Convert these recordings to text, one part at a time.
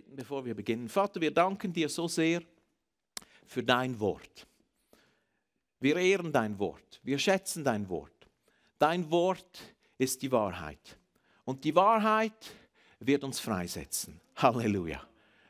beten, bevor wir beginnen. Vater, wir danken dir so sehr für dein Wort. Wir ehren dein Wort. Wir schätzen dein Wort. Dein Wort ist die Wahrheit. Und die Wahrheit wird uns freisetzen. Halleluja.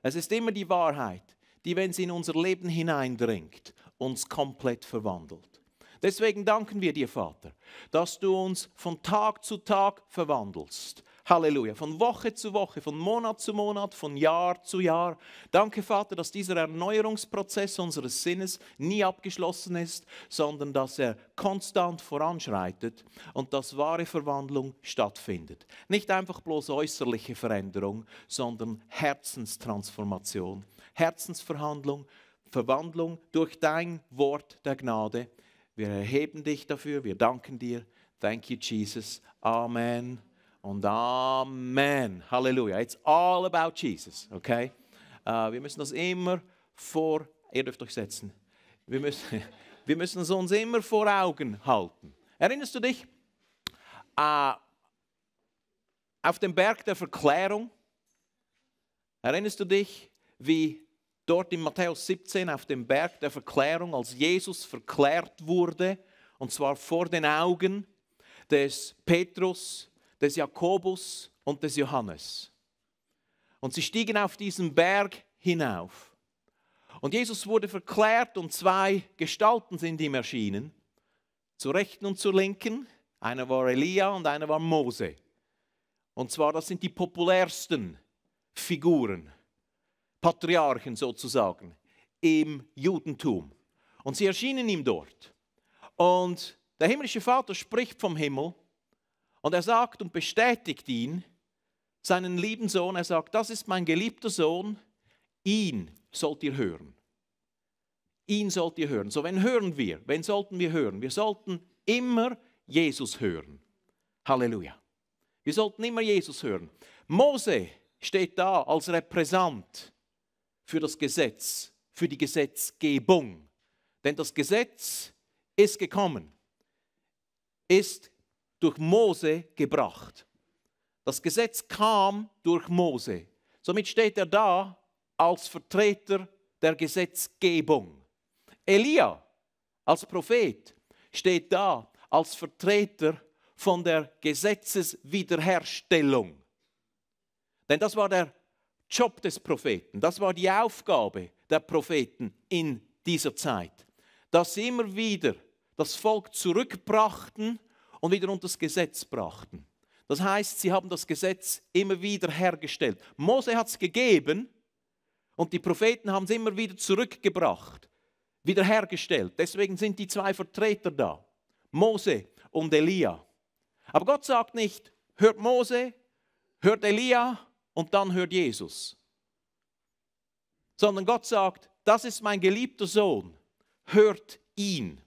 Es ist immer die Wahrheit, die, wenn sie in unser Leben hineindringt, uns komplett verwandelt. Deswegen danken wir dir, Vater, dass du uns von Tag zu Tag verwandelst, Halleluja. Von Woche zu Woche, von Monat zu Monat, von Jahr zu Jahr. Danke, Vater, dass dieser Erneuerungsprozess unseres Sinnes nie abgeschlossen ist, sondern dass er konstant voranschreitet und dass wahre Verwandlung stattfindet. Nicht einfach bloß äußerliche Veränderung, sondern Herzenstransformation, Herzensverhandlung, Verwandlung durch dein Wort der Gnade. Wir erheben dich dafür, wir danken dir. Thank you, Jesus. Amen und Amen. Halleluja. It's all about Jesus, okay? Uh, wir müssen das immer vor, ihr dürft euch setzen, wir müssen, wir müssen es uns immer vor Augen halten. Erinnerst du dich? Uh, auf dem Berg der Verklärung, erinnerst du dich, wie dort in Matthäus 17 auf dem Berg der Verklärung, als Jesus verklärt wurde, und zwar vor den Augen des Petrus, des Jakobus und des Johannes. Und sie stiegen auf diesen Berg hinauf. Und Jesus wurde verklärt und zwei Gestalten sind ihm erschienen, zur rechten und zur linken. Einer war Elia und einer war Mose. Und zwar, das sind die populärsten Figuren, Patriarchen sozusagen, im Judentum. Und sie erschienen ihm dort. Und der himmlische Vater spricht vom Himmel und er sagt und bestätigt ihn, seinen lieben Sohn, er sagt, das ist mein geliebter Sohn, ihn sollt ihr hören. Ihn sollt ihr hören. So, wen hören wir? Wen sollten wir hören? Wir sollten immer Jesus hören. Halleluja. Wir sollten immer Jesus hören. Mose steht da als Repräsent für das Gesetz, für die Gesetzgebung. Denn das Gesetz ist gekommen, ist durch Mose gebracht. Das Gesetz kam durch Mose. Somit steht er da als Vertreter der Gesetzgebung. Elia als Prophet steht da als Vertreter von der Gesetzeswiederherstellung. Denn das war der Job des Propheten, das war die Aufgabe der Propheten in dieser Zeit, dass sie immer wieder das Volk zurückbrachten und wieder unter das Gesetz brachten. Das heißt, sie haben das Gesetz immer wieder hergestellt. Mose hat es gegeben und die Propheten haben es immer wieder zurückgebracht, wieder hergestellt. Deswegen sind die zwei Vertreter da, Mose und Elia. Aber Gott sagt nicht, hört Mose, hört Elia und dann hört Jesus. Sondern Gott sagt, das ist mein geliebter Sohn, hört ihn.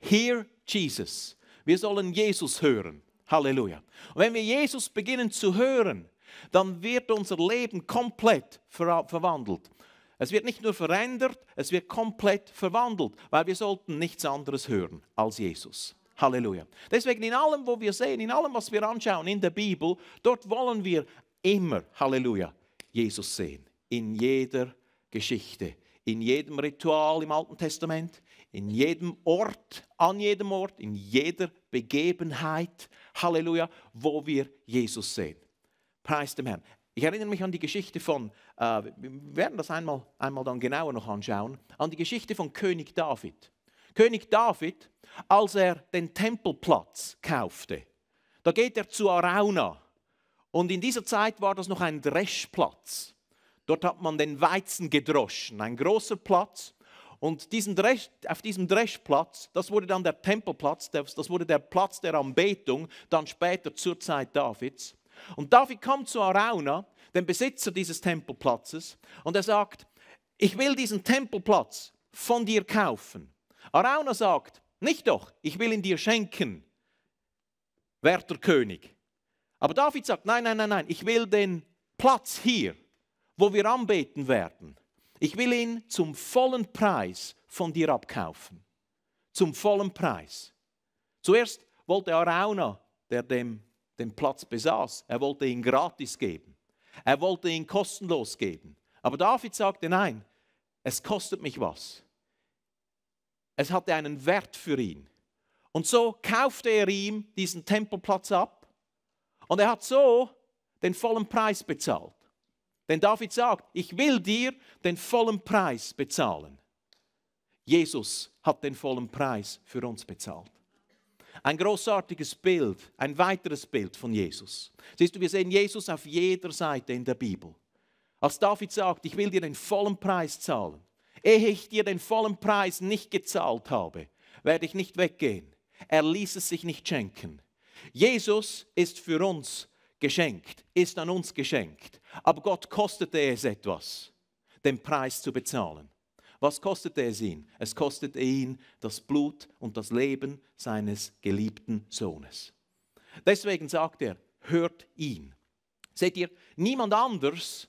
Hear Jesus. Wir sollen Jesus hören. Halleluja. Und wenn wir Jesus beginnen zu hören, dann wird unser Leben komplett ver verwandelt. Es wird nicht nur verändert, es wird komplett verwandelt, weil wir sollten nichts anderes hören als Jesus. Halleluja. Deswegen in allem, wo wir sehen, in allem, was wir anschauen in der Bibel, dort wollen wir immer, Halleluja, Jesus sehen. In jeder Geschichte, in jedem Ritual im Alten Testament, in jedem Ort, an jedem Ort, in jeder Begebenheit, Halleluja, wo wir Jesus sehen. Preis dem Herrn. Ich erinnere mich an die Geschichte von, äh, wir werden das einmal, einmal dann genauer noch anschauen, an die Geschichte von König David. König David, als er den Tempelplatz kaufte, da geht er zu Arauna. Und in dieser Zeit war das noch ein Dreschplatz. Dort hat man den Weizen gedroschen, ein großer Platz. Und diesen Dresch, auf diesem Dreschplatz, das wurde dann der Tempelplatz, das wurde der Platz der Anbetung, dann später zur Zeit Davids. Und David kommt zu Arauna, dem Besitzer dieses Tempelplatzes, und er sagt, ich will diesen Tempelplatz von dir kaufen. Arauna sagt, nicht doch, ich will ihn dir schenken, werter König. Aber David sagt, nein, nein, nein, nein, ich will den Platz hier, wo wir anbeten werden. Ich will ihn zum vollen Preis von dir abkaufen. Zum vollen Preis. Zuerst wollte Arauna, der dem, den Platz besaß, er wollte ihn gratis geben. Er wollte ihn kostenlos geben. Aber David sagte, nein, es kostet mich was. Es hatte einen Wert für ihn. Und so kaufte er ihm diesen Tempelplatz ab. Und er hat so den vollen Preis bezahlt. Denn David sagt, ich will dir den vollen Preis bezahlen. Jesus hat den vollen Preis für uns bezahlt. Ein großartiges Bild, ein weiteres Bild von Jesus. Siehst du, wir sehen Jesus auf jeder Seite in der Bibel. Als David sagt, ich will dir den vollen Preis zahlen, ehe ich dir den vollen Preis nicht gezahlt habe, werde ich nicht weggehen. Er ließ es sich nicht schenken. Jesus ist für uns geschenkt, ist an uns geschenkt. Aber Gott kostete es etwas, den Preis zu bezahlen. Was kostete es ihn? Es kostete ihn das Blut und das Leben seines geliebten Sohnes. Deswegen sagt er, hört ihn. Seht ihr, niemand anders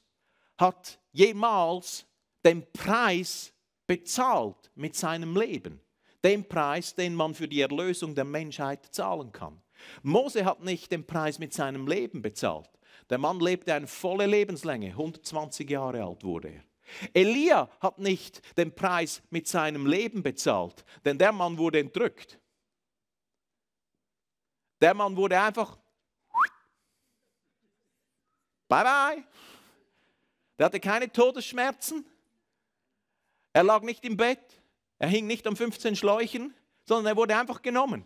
hat jemals den Preis bezahlt mit seinem Leben. Den Preis, den man für die Erlösung der Menschheit zahlen kann. Mose hat nicht den Preis mit seinem Leben bezahlt. Der Mann lebte eine volle Lebenslänge, 120 Jahre alt wurde er. Elia hat nicht den Preis mit seinem Leben bezahlt, denn der Mann wurde entrückt. Der Mann wurde einfach. Bye bye. Der hatte keine Todesschmerzen. Er lag nicht im Bett. Er hing nicht an 15 Schläuchen, sondern er wurde einfach genommen.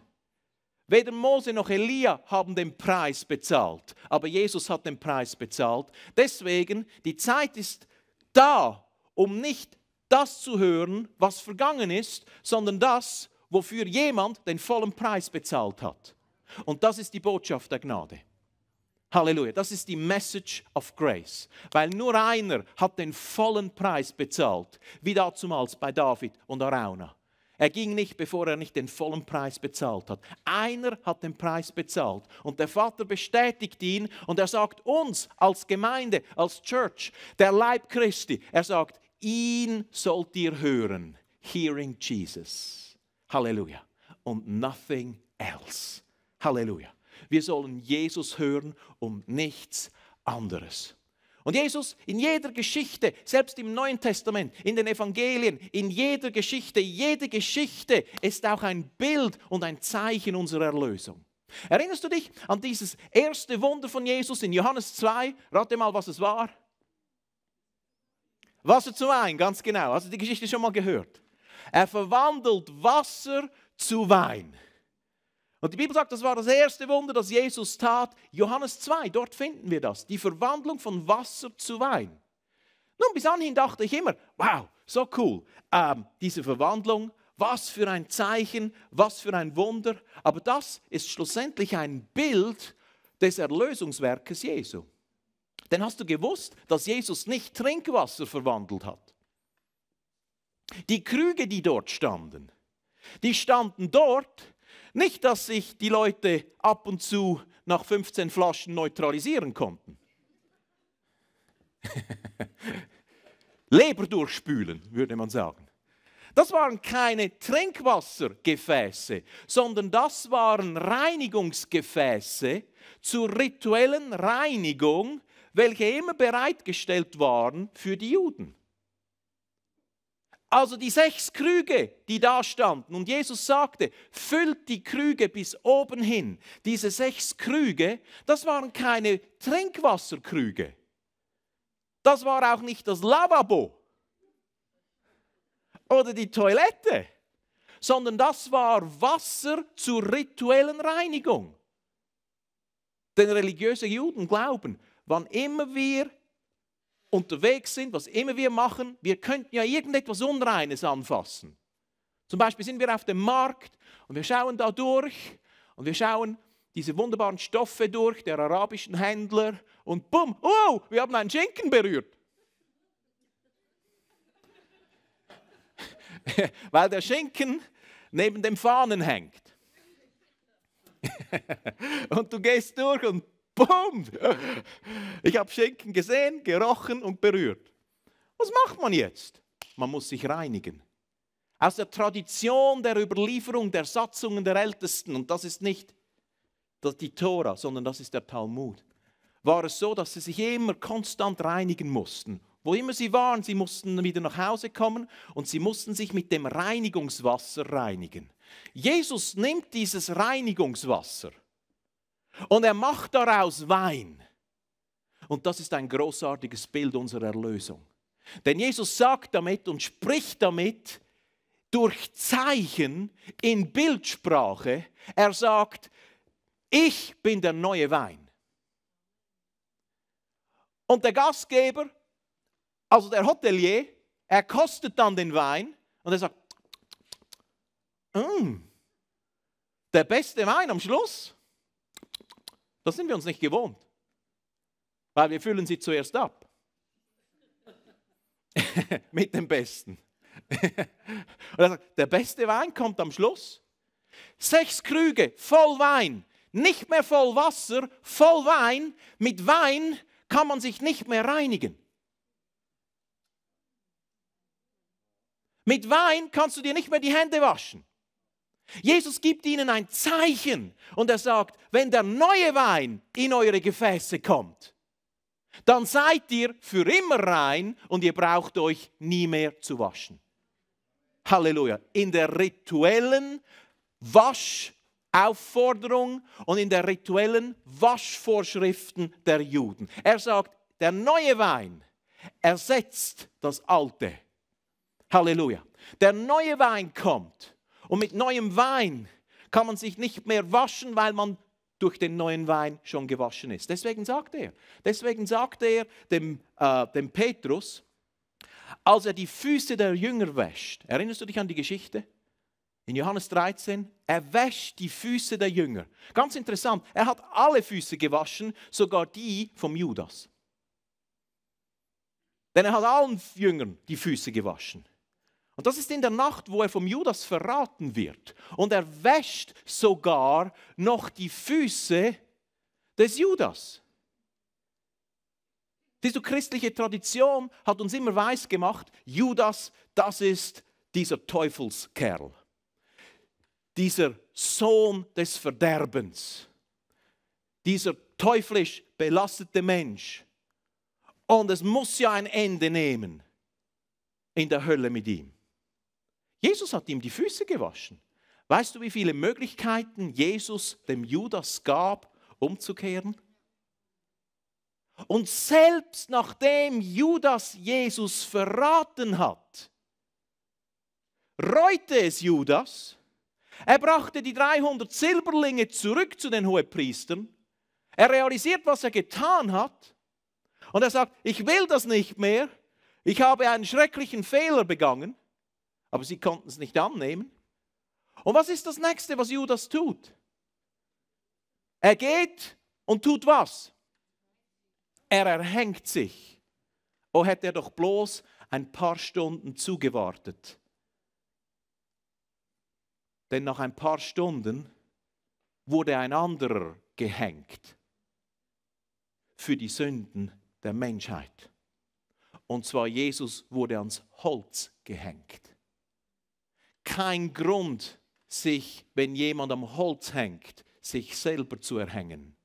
Weder Mose noch Elia haben den Preis bezahlt, aber Jesus hat den Preis bezahlt. Deswegen, die Zeit ist da, um nicht das zu hören, was vergangen ist, sondern das, wofür jemand den vollen Preis bezahlt hat. Und das ist die Botschaft der Gnade. Halleluja, das ist die Message of Grace, weil nur einer hat den vollen Preis bezahlt, wie dazumals bei David und Arauna. Er ging nicht, bevor er nicht den vollen Preis bezahlt hat. Einer hat den Preis bezahlt und der Vater bestätigt ihn und er sagt uns als Gemeinde, als Church, der Leib Christi, er sagt, ihn sollt ihr hören. Hearing Jesus. Halleluja. Und nothing else. Halleluja. Wir sollen Jesus hören und nichts anderes. Und Jesus in jeder Geschichte, selbst im Neuen Testament, in den Evangelien, in jeder Geschichte, jede Geschichte ist auch ein Bild und ein Zeichen unserer Erlösung. Erinnerst du dich an dieses erste Wunder von Jesus in Johannes 2? Rate mal, was es war. Wasser zu Wein, ganz genau. Hast du die Geschichte schon mal gehört? Er verwandelt Wasser zu Wein. Und die Bibel sagt, das war das erste Wunder, das Jesus tat. Johannes 2, dort finden wir das. Die Verwandlung von Wasser zu Wein. Nun, bis anhin dachte ich immer, wow, so cool, ähm, diese Verwandlung, was für ein Zeichen, was für ein Wunder. Aber das ist schlussendlich ein Bild des Erlösungswerkes Jesu. Denn hast du gewusst, dass Jesus nicht Trinkwasser verwandelt hat? Die Krüge, die dort standen, die standen dort, nicht, dass sich die Leute ab und zu nach 15 Flaschen neutralisieren konnten. Leber durchspülen, würde man sagen. Das waren keine Trinkwassergefäße, sondern das waren Reinigungsgefäße zur rituellen Reinigung, welche immer bereitgestellt waren für die Juden. Also die sechs Krüge, die da standen, und Jesus sagte, füllt die Krüge bis oben hin. Diese sechs Krüge, das waren keine Trinkwasserkrüge. Das war auch nicht das Lavabo oder die Toilette, sondern das war Wasser zur rituellen Reinigung. Denn religiöse Juden glauben, wann immer wir unterwegs sind, was immer wir machen, wir könnten ja irgendetwas Unreines anfassen. Zum Beispiel sind wir auf dem Markt und wir schauen da durch und wir schauen diese wunderbaren Stoffe durch der arabischen Händler und bumm, wow, wir haben einen Schinken berührt. Weil der Schinken neben dem Fahnen hängt. und du gehst durch und Boom! Ich habe Schinken gesehen, gerochen und berührt. Was macht man jetzt? Man muss sich reinigen. Aus der Tradition der Überlieferung der Satzungen der Ältesten, und das ist nicht die Tora, sondern das ist der Talmud, war es so, dass sie sich immer konstant reinigen mussten. Wo immer sie waren, sie mussten wieder nach Hause kommen und sie mussten sich mit dem Reinigungswasser reinigen. Jesus nimmt dieses Reinigungswasser und er macht daraus Wein. Und das ist ein großartiges Bild unserer Erlösung. Denn Jesus sagt damit und spricht damit durch Zeichen in Bildsprache. Er sagt, ich bin der neue Wein. Und der Gastgeber, also der Hotelier, er kostet dann den Wein und er sagt, mm, der beste Wein am Schluss. Das sind wir uns nicht gewohnt, weil wir füllen sie zuerst ab. Mit dem Besten. sagt, der beste Wein kommt am Schluss. Sechs Krüge voll Wein, nicht mehr voll Wasser, voll Wein. Mit Wein kann man sich nicht mehr reinigen. Mit Wein kannst du dir nicht mehr die Hände waschen. Jesus gibt ihnen ein Zeichen und er sagt, wenn der neue Wein in eure Gefäße kommt, dann seid ihr für immer rein und ihr braucht euch nie mehr zu waschen. Halleluja. In der rituellen Waschaufforderung und in der rituellen Waschvorschriften der Juden. Er sagt, der neue Wein ersetzt das alte. Halleluja. Der neue Wein kommt und mit neuem Wein kann man sich nicht mehr waschen, weil man durch den neuen Wein schon gewaschen ist. Deswegen sagt er, deswegen sagt er dem, äh, dem Petrus, als er die Füße der Jünger wäscht, erinnerst du dich an die Geschichte? In Johannes 13, er wäscht die Füße der Jünger. Ganz interessant, er hat alle Füße gewaschen, sogar die vom Judas. Denn er hat allen Jüngern die Füße gewaschen. Und das ist in der Nacht, wo er vom Judas verraten wird. Und er wäscht sogar noch die Füße des Judas. Diese christliche Tradition hat uns immer weiß gemacht, Judas, das ist dieser Teufelskerl, dieser Sohn des Verderbens, dieser teuflisch belastete Mensch. Und es muss ja ein Ende nehmen in der Hölle mit ihm. Jesus hat ihm die Füße gewaschen. Weißt du, wie viele Möglichkeiten Jesus dem Judas gab, umzukehren? Und selbst nachdem Judas Jesus verraten hat, reute es Judas. Er brachte die 300 Silberlinge zurück zu den Hohepriestern. Er realisiert, was er getan hat. Und er sagt, ich will das nicht mehr. Ich habe einen schrecklichen Fehler begangen aber sie konnten es nicht annehmen. Und was ist das nächste, was Judas tut? Er geht und tut was? Er erhängt sich. Oh, hätte er doch bloß ein paar Stunden zugewartet. Denn nach ein paar Stunden wurde ein anderer gehängt für die Sünden der Menschheit. Und zwar Jesus wurde ans Holz gehängt kein Grund, sich, wenn jemand am Holz hängt, sich selber zu erhängen.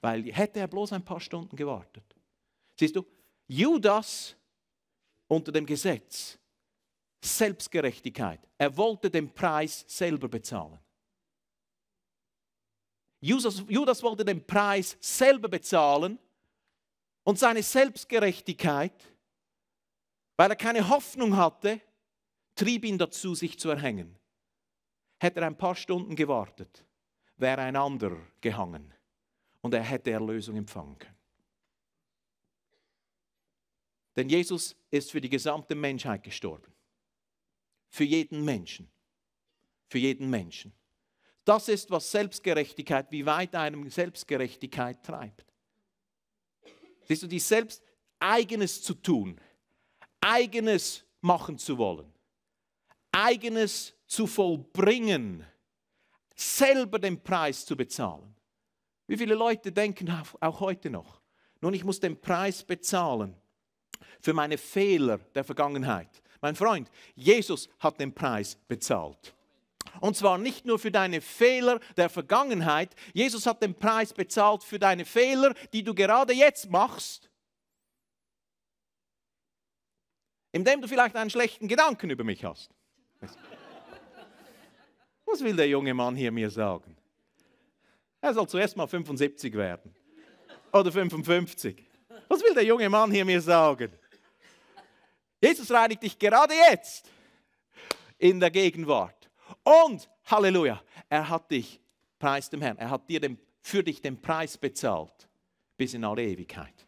Weil hätte er bloß ein paar Stunden gewartet. Siehst du, Judas unter dem Gesetz, Selbstgerechtigkeit. Er wollte den Preis selber bezahlen. Judas, Judas wollte den Preis selber bezahlen und seine Selbstgerechtigkeit, weil er keine Hoffnung hatte, trieb ihn dazu, sich zu erhängen. Hätte er ein paar Stunden gewartet, wäre ein anderer gehangen und er hätte Erlösung empfangen können. Denn Jesus ist für die gesamte Menschheit gestorben. Für jeden Menschen. Für jeden Menschen. Das ist, was Selbstgerechtigkeit, wie weit einem Selbstgerechtigkeit treibt. Siehst du, die selbst eigenes zu tun, eigenes machen zu wollen, eigenes zu vollbringen, selber den Preis zu bezahlen. Wie viele Leute denken auch heute noch, nun ich muss den Preis bezahlen für meine Fehler der Vergangenheit. Mein Freund, Jesus hat den Preis bezahlt. Und zwar nicht nur für deine Fehler der Vergangenheit. Jesus hat den Preis bezahlt für deine Fehler, die du gerade jetzt machst. Indem du vielleicht einen schlechten Gedanken über mich hast. Was will der junge Mann hier mir sagen? Er soll zuerst mal 75 werden. Oder 55. Was will der junge Mann hier mir sagen? Jesus reinigt dich gerade jetzt in der Gegenwart. Und, Halleluja, er hat dich, preis dem Herrn, er hat dir den, für dich den Preis bezahlt. Bis in alle Ewigkeit.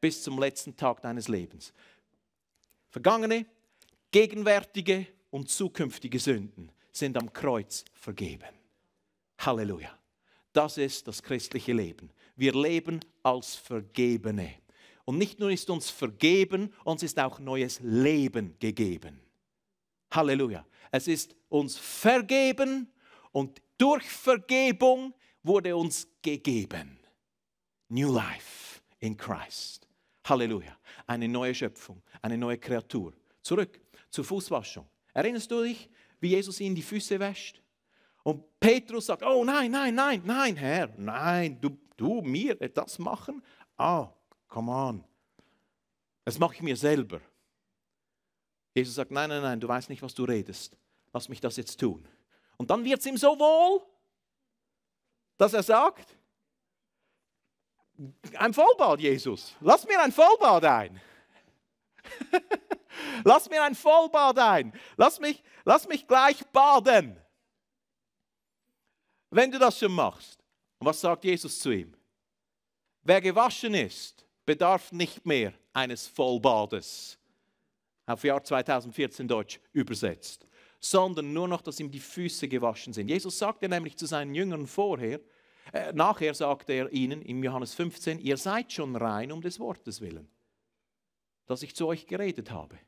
Bis zum letzten Tag deines Lebens. Vergangene, gegenwärtige und zukünftige Sünden sind am Kreuz vergeben. Halleluja. Das ist das christliche Leben. Wir leben als Vergebene. Und nicht nur ist uns vergeben, uns ist auch neues Leben gegeben. Halleluja. Es ist uns vergeben und durch Vergebung wurde uns gegeben. New Life in Christ. Halleluja. Eine neue Schöpfung, eine neue Kreatur. Zurück zur Fußwaschung. Erinnerst du dich? wie Jesus ihnen die Füße wäscht. Und Petrus sagt, oh nein, nein, nein, nein, Herr, nein, du, du mir das machen? Ah, oh, come on, das mache ich mir selber. Jesus sagt, nein, nein, nein, du weißt nicht, was du redest. Lass mich das jetzt tun. Und dann wird es ihm so wohl, dass er sagt, ein Vollbad, Jesus, lass mir ein Vollbad ein. Lass mir ein Vollbad ein. Lass mich, lass mich gleich baden. Wenn du das schon machst, was sagt Jesus zu ihm? Wer gewaschen ist, bedarf nicht mehr eines Vollbades. Auf Jahr 2014 Deutsch übersetzt. Sondern nur noch, dass ihm die Füße gewaschen sind. Jesus sagte nämlich zu seinen Jüngern vorher, äh, nachher sagte er ihnen im Johannes 15, ihr seid schon rein um des Wortes willen dass ich zu euch geredet habe.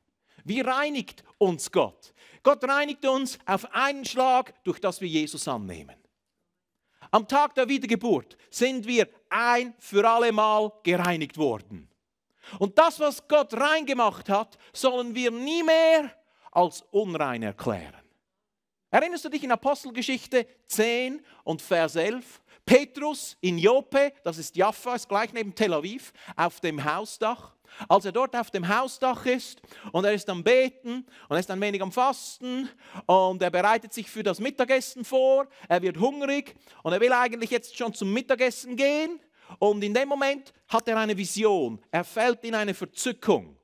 Wie reinigt uns Gott? Gott reinigt uns auf einen Schlag, durch das wir Jesus annehmen. Am Tag der Wiedergeburt sind wir ein für alle Mal gereinigt worden. Und das, was Gott rein gemacht hat, sollen wir nie mehr als unrein erklären. Erinnerst du dich in Apostelgeschichte 10 und Vers 11? Petrus in Joppe, das ist Jaffa, ist gleich neben Tel Aviv, auf dem Hausdach. Als er dort auf dem Hausdach ist und er ist am Beten und er ist ein wenig am Fasten und er bereitet sich für das Mittagessen vor, er wird hungrig und er will eigentlich jetzt schon zum Mittagessen gehen und in dem Moment hat er eine Vision, er fällt in eine Verzückung.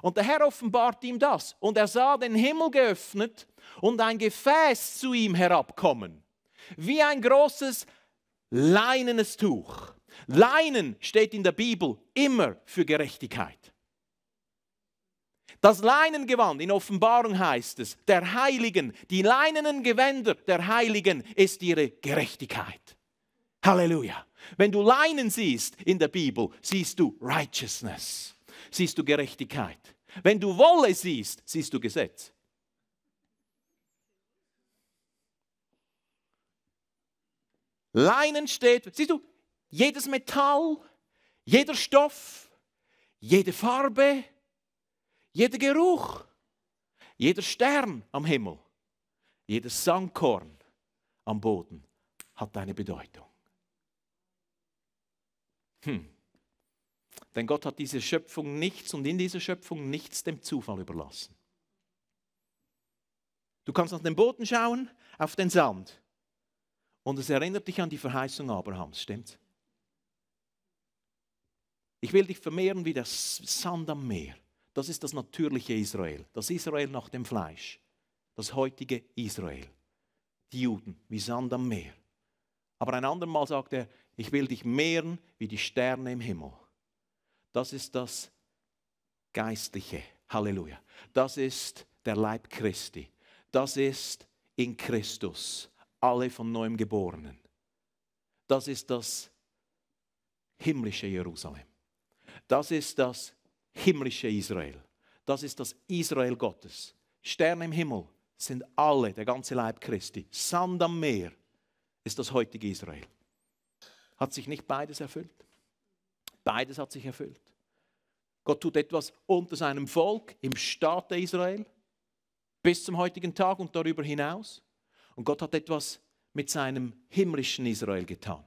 Und der Herr offenbart ihm das und er sah den Himmel geöffnet und ein Gefäß zu ihm herabkommen, wie ein großes leinenes Tuch. Leinen steht in der Bibel immer für Gerechtigkeit. Das Leinengewand in Offenbarung heißt es, der Heiligen, die leinenen Gewänder der Heiligen ist ihre Gerechtigkeit. Halleluja. Wenn du Leinen siehst in der Bibel, siehst du Righteousness, siehst du Gerechtigkeit. Wenn du Wolle siehst, siehst du Gesetz. Leinen steht. Siehst du, jedes Metall, jeder Stoff, jede Farbe, jeder Geruch, jeder Stern am Himmel, jedes Sandkorn am Boden hat eine Bedeutung. Hm. Denn Gott hat diese Schöpfung nichts und in dieser Schöpfung nichts dem Zufall überlassen. Du kannst nach den Boden schauen, auf den Sand. Und es erinnert dich an die Verheißung Abrahams, stimmt's? Ich will dich vermehren wie das Sand am Meer. Das ist das natürliche Israel, das Israel nach dem Fleisch, das heutige Israel, die Juden wie Sand am Meer. Aber ein andermal sagt er, ich will dich mehren wie die Sterne im Himmel. Das ist das Geistliche. Halleluja. Das ist der Leib Christi. Das ist in Christus alle von neuem Geborenen. Das ist das himmlische Jerusalem. Das ist das himmlische Israel. Das ist das Israel Gottes. Sterne im Himmel sind alle, der ganze Leib Christi. Sand am Meer ist das heutige Israel. Hat sich nicht beides erfüllt? Beides hat sich erfüllt. Gott tut etwas unter seinem Volk, im Staate Israel, bis zum heutigen Tag und darüber hinaus. Und Gott hat etwas mit seinem himmlischen Israel getan.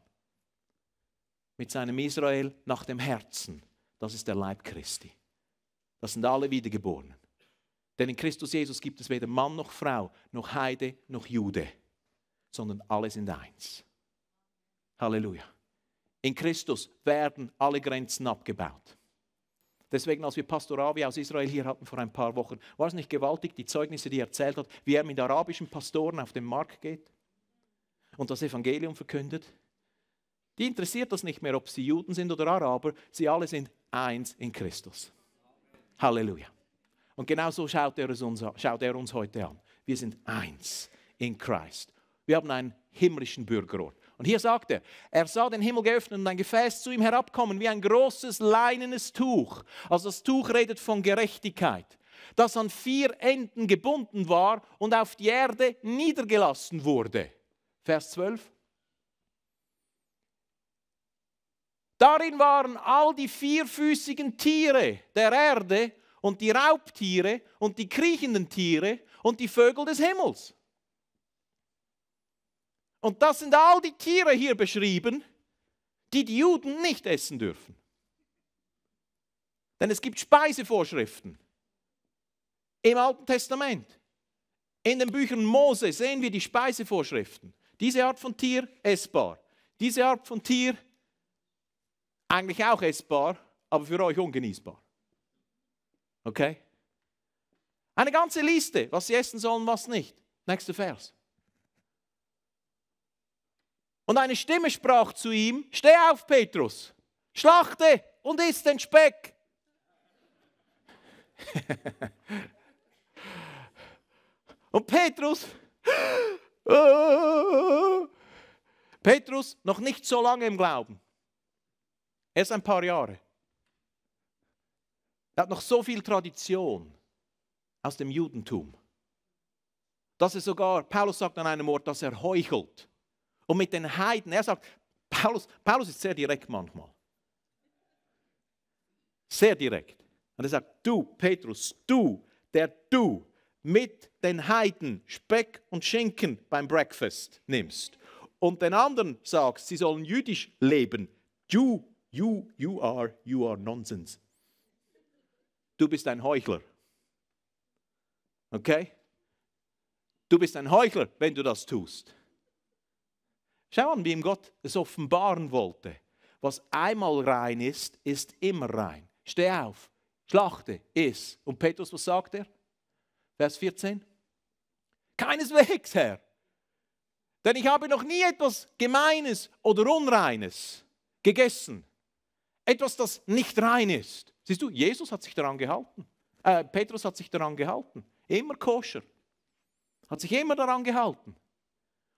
Mit seinem Israel nach dem Herzen. Das ist der Leib Christi. Das sind alle Wiedergeborenen. Denn in Christus Jesus gibt es weder Mann noch Frau, noch Heide noch Jude, sondern alle sind eins. Halleluja. In Christus werden alle Grenzen abgebaut. Deswegen, als wir Pastoravi aus Israel hier hatten vor ein paar Wochen, war es nicht gewaltig, die Zeugnisse, die er erzählt hat, wie er mit arabischen Pastoren auf den Markt geht und das Evangelium verkündet? Die interessiert das nicht mehr, ob sie Juden sind oder Araber. Sie alle sind eins in Christus. Halleluja. Und genau so schaut er, uns, schaut er uns heute an. Wir sind eins in Christ. Wir haben einen himmlischen Bürgerort. Und hier sagt er, er sah den Himmel geöffnet und ein Gefäß zu ihm herabkommen, wie ein großes leinenes Tuch. Also das Tuch redet von Gerechtigkeit, das an vier Enden gebunden war und auf die Erde niedergelassen wurde. Vers 12. Darin waren all die vierfüßigen Tiere der Erde und die Raubtiere und die kriechenden Tiere und die Vögel des Himmels. Und das sind all die Tiere hier beschrieben, die die Juden nicht essen dürfen. Denn es gibt Speisevorschriften im Alten Testament. In den Büchern Mose sehen wir die Speisevorschriften. Diese Art von Tier essbar. Diese Art von Tier eigentlich auch essbar, aber für euch ungenießbar. Okay? Eine ganze Liste, was sie essen sollen, was nicht. Nächster Vers. Und eine Stimme sprach zu ihm, steh auf, Petrus, schlachte und isst den Speck. und Petrus, Petrus, noch nicht so lange im Glauben, erst ein paar Jahre. Er hat noch so viel Tradition aus dem Judentum, dass er sogar, Paulus sagt an einem Ort, dass er heuchelt und mit den Heiden. Er sagt, Paulus, Paulus ist sehr direkt manchmal. Sehr direkt. Und er sagt, du, Petrus, du, der du mit den Heiden Speck und Schinken beim Breakfast nimmst und den anderen sagst, sie sollen jüdisch leben. You, you, you are, you are nonsense. Du bist ein Heuchler. Okay? Du bist ein Heuchler, wenn du das tust. Schau an, wie ihm Gott es offenbaren wollte. Was einmal rein ist, ist immer rein. Steh auf, schlachte, iss. Und Petrus, was sagt er? Vers 14. Keineswegs, Herr. Denn ich habe noch nie etwas Gemeines oder Unreines gegessen. Etwas, das nicht rein ist. Siehst du, Jesus hat sich daran gehalten. Äh, Petrus hat sich daran gehalten. Immer koscher. Hat sich immer daran gehalten.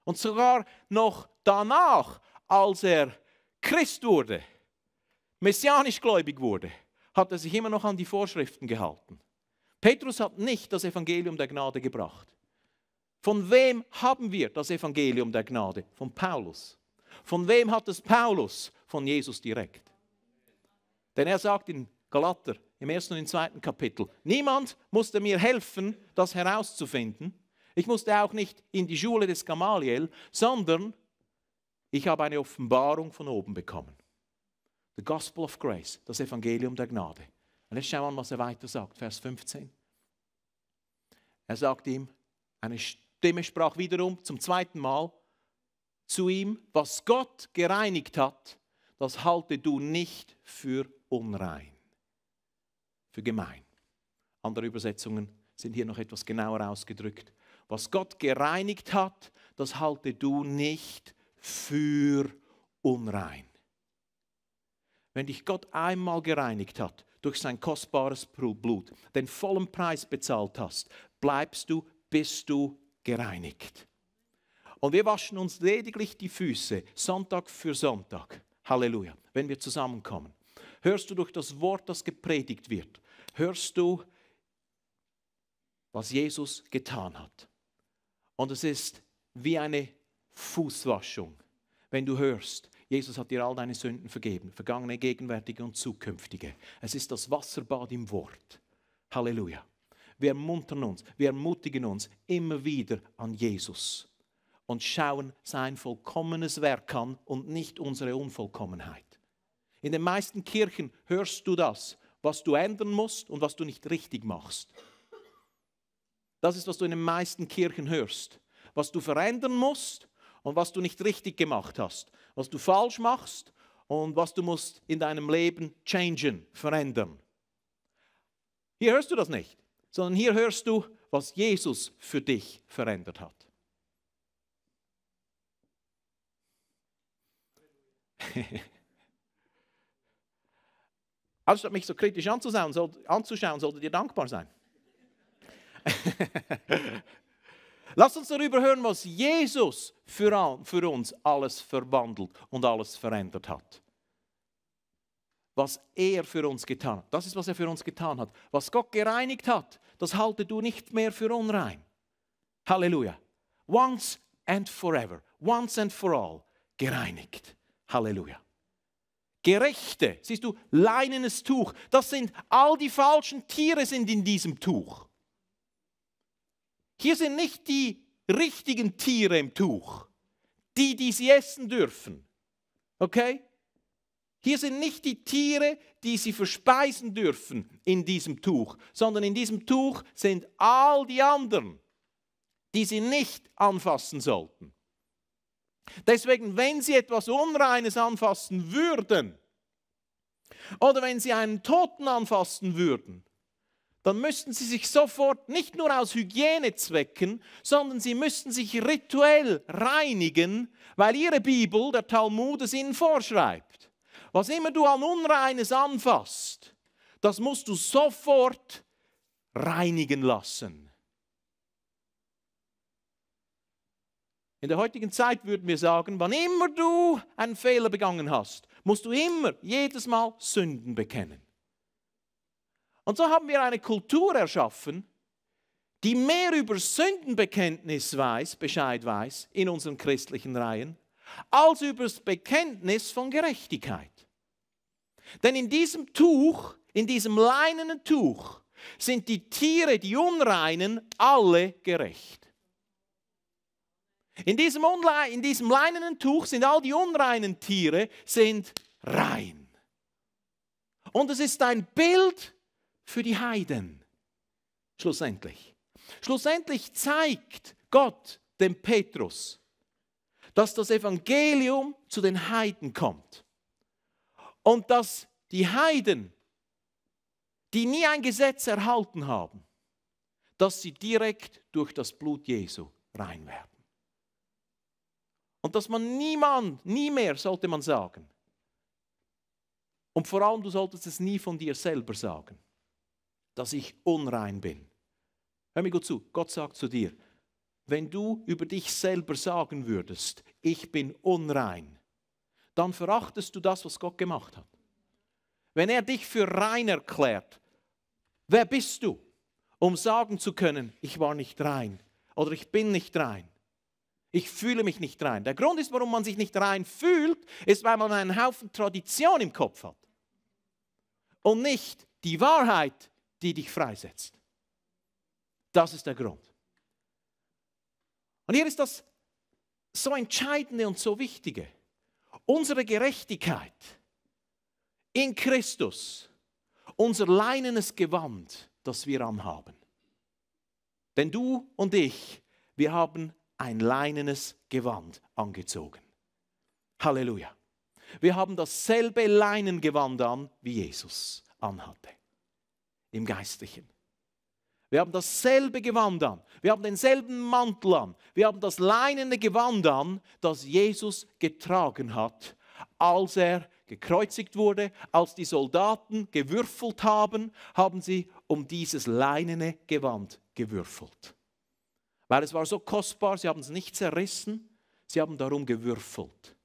Und sogar noch danach, als er Christ wurde, messianisch gläubig wurde, hat er sich immer noch an die Vorschriften gehalten. Petrus hat nicht das Evangelium der Gnade gebracht. Von wem haben wir das Evangelium der Gnade? Von Paulus. Von wem hat es Paulus? Von Jesus direkt. Denn er sagt in Galater im ersten und im zweiten Kapitel, niemand musste mir helfen, das herauszufinden. Ich musste auch nicht in die Schule des Gamaliel, sondern ich habe eine Offenbarung von oben bekommen. The Gospel of Grace, das Evangelium der Gnade. Und jetzt schauen wir mal, was er weiter sagt, Vers 15. Er sagt ihm, eine Stimme sprach wiederum zum zweiten Mal zu ihm, was Gott gereinigt hat, das halte du nicht für unrein, für gemein. Andere Übersetzungen sind hier noch etwas genauer ausgedrückt. Was Gott gereinigt hat, das halte du nicht für unrein. Wenn dich Gott einmal gereinigt hat durch sein kostbares Blut, den vollen Preis bezahlt hast, bleibst du, bist du gereinigt. Und wir waschen uns lediglich die Füße, Sonntag für Sonntag. Halleluja, wenn wir zusammenkommen. Hörst du durch das Wort, das gepredigt wird, hörst du, was Jesus getan hat. Und es ist wie eine Fußwaschung, wenn du hörst, Jesus hat dir all deine Sünden vergeben, vergangene, gegenwärtige und zukünftige. Es ist das Wasserbad im Wort. Halleluja. Wir ermuntern uns, wir ermutigen uns immer wieder an Jesus und schauen sein vollkommenes Werk an und nicht unsere Unvollkommenheit. In den meisten Kirchen hörst du das, was du ändern musst und was du nicht richtig machst. Das ist, was du in den meisten Kirchen hörst. Was du verändern musst und was du nicht richtig gemacht hast. Was du falsch machst und was du musst in deinem Leben changen, verändern. Hier hörst du das nicht, sondern hier hörst du, was Jesus für dich verändert hat. Anstatt mich so kritisch anzuschauen, solltet ihr dankbar sein. Lass uns darüber hören, was Jesus für, für uns alles verwandelt und alles verändert hat. Was er für uns getan hat, das ist, was er für uns getan hat. Was Gott gereinigt hat, das halte du nicht mehr für unrein. Halleluja. Once and forever, once and for all, gereinigt. Halleluja. Gerechte, siehst du, leinenes Tuch, das sind all die falschen Tiere sind in diesem Tuch. Hier sind nicht die richtigen Tiere im Tuch, die, die sie essen dürfen. Okay? Hier sind nicht die Tiere, die sie verspeisen dürfen in diesem Tuch, sondern in diesem Tuch sind all die anderen, die sie nicht anfassen sollten. Deswegen, wenn sie etwas Unreines anfassen würden oder wenn sie einen Toten anfassen würden, dann müssten sie sich sofort nicht nur aus Hygienezwecken, sondern sie müssten sich rituell reinigen, weil ihre Bibel, der Talmud, es ihnen vorschreibt. Was immer du an Unreines anfasst, das musst du sofort reinigen lassen. In der heutigen Zeit würden wir sagen, wann immer du einen Fehler begangen hast, musst du immer jedes Mal Sünden bekennen. Und so haben wir eine Kultur erschaffen, die mehr über Sündenbekenntnis weiß, Bescheid weiß in unseren christlichen Reihen, als über das Bekenntnis von Gerechtigkeit. Denn in diesem Tuch, in diesem leinenen Tuch, sind die Tiere, die Unreinen, alle gerecht. In diesem, in diesem leinenen Tuch sind all die unreinen Tiere sind rein. Und es ist ein Bild für die Heiden. Schlussendlich. Schlussendlich zeigt Gott dem Petrus, dass das Evangelium zu den Heiden kommt und dass die Heiden, die nie ein Gesetz erhalten haben, dass sie direkt durch das Blut Jesu rein werden. Und dass man niemand, nie mehr sollte man sagen. Und vor allem, du solltest es nie von dir selber sagen dass ich unrein bin. Hör mir gut zu, Gott sagt zu dir, wenn du über dich selber sagen würdest, ich bin unrein, dann verachtest du das, was Gott gemacht hat. Wenn er dich für rein erklärt, wer bist du, um sagen zu können, ich war nicht rein oder ich bin nicht rein? Ich fühle mich nicht rein. Der Grund ist, warum man sich nicht rein fühlt, ist, weil man einen Haufen Tradition im Kopf hat und nicht die Wahrheit, die dich freisetzt. Das ist der Grund. Und hier ist das so entscheidende und so wichtige. Unsere Gerechtigkeit in Christus, unser leinenes Gewand, das wir anhaben. Denn du und ich, wir haben ein leinenes Gewand angezogen. Halleluja. Wir haben dasselbe Leinengewand an, wie Jesus anhatte im Geistlichen. Wir haben dasselbe Gewand an. Wir haben denselben Mantel an. Wir haben das leinene Gewand an, das Jesus getragen hat, als er gekreuzigt wurde. Als die Soldaten gewürfelt haben, haben sie um dieses leinene Gewand gewürfelt. Weil es war so kostbar, sie haben es nicht zerrissen, sie haben darum gewürfelt.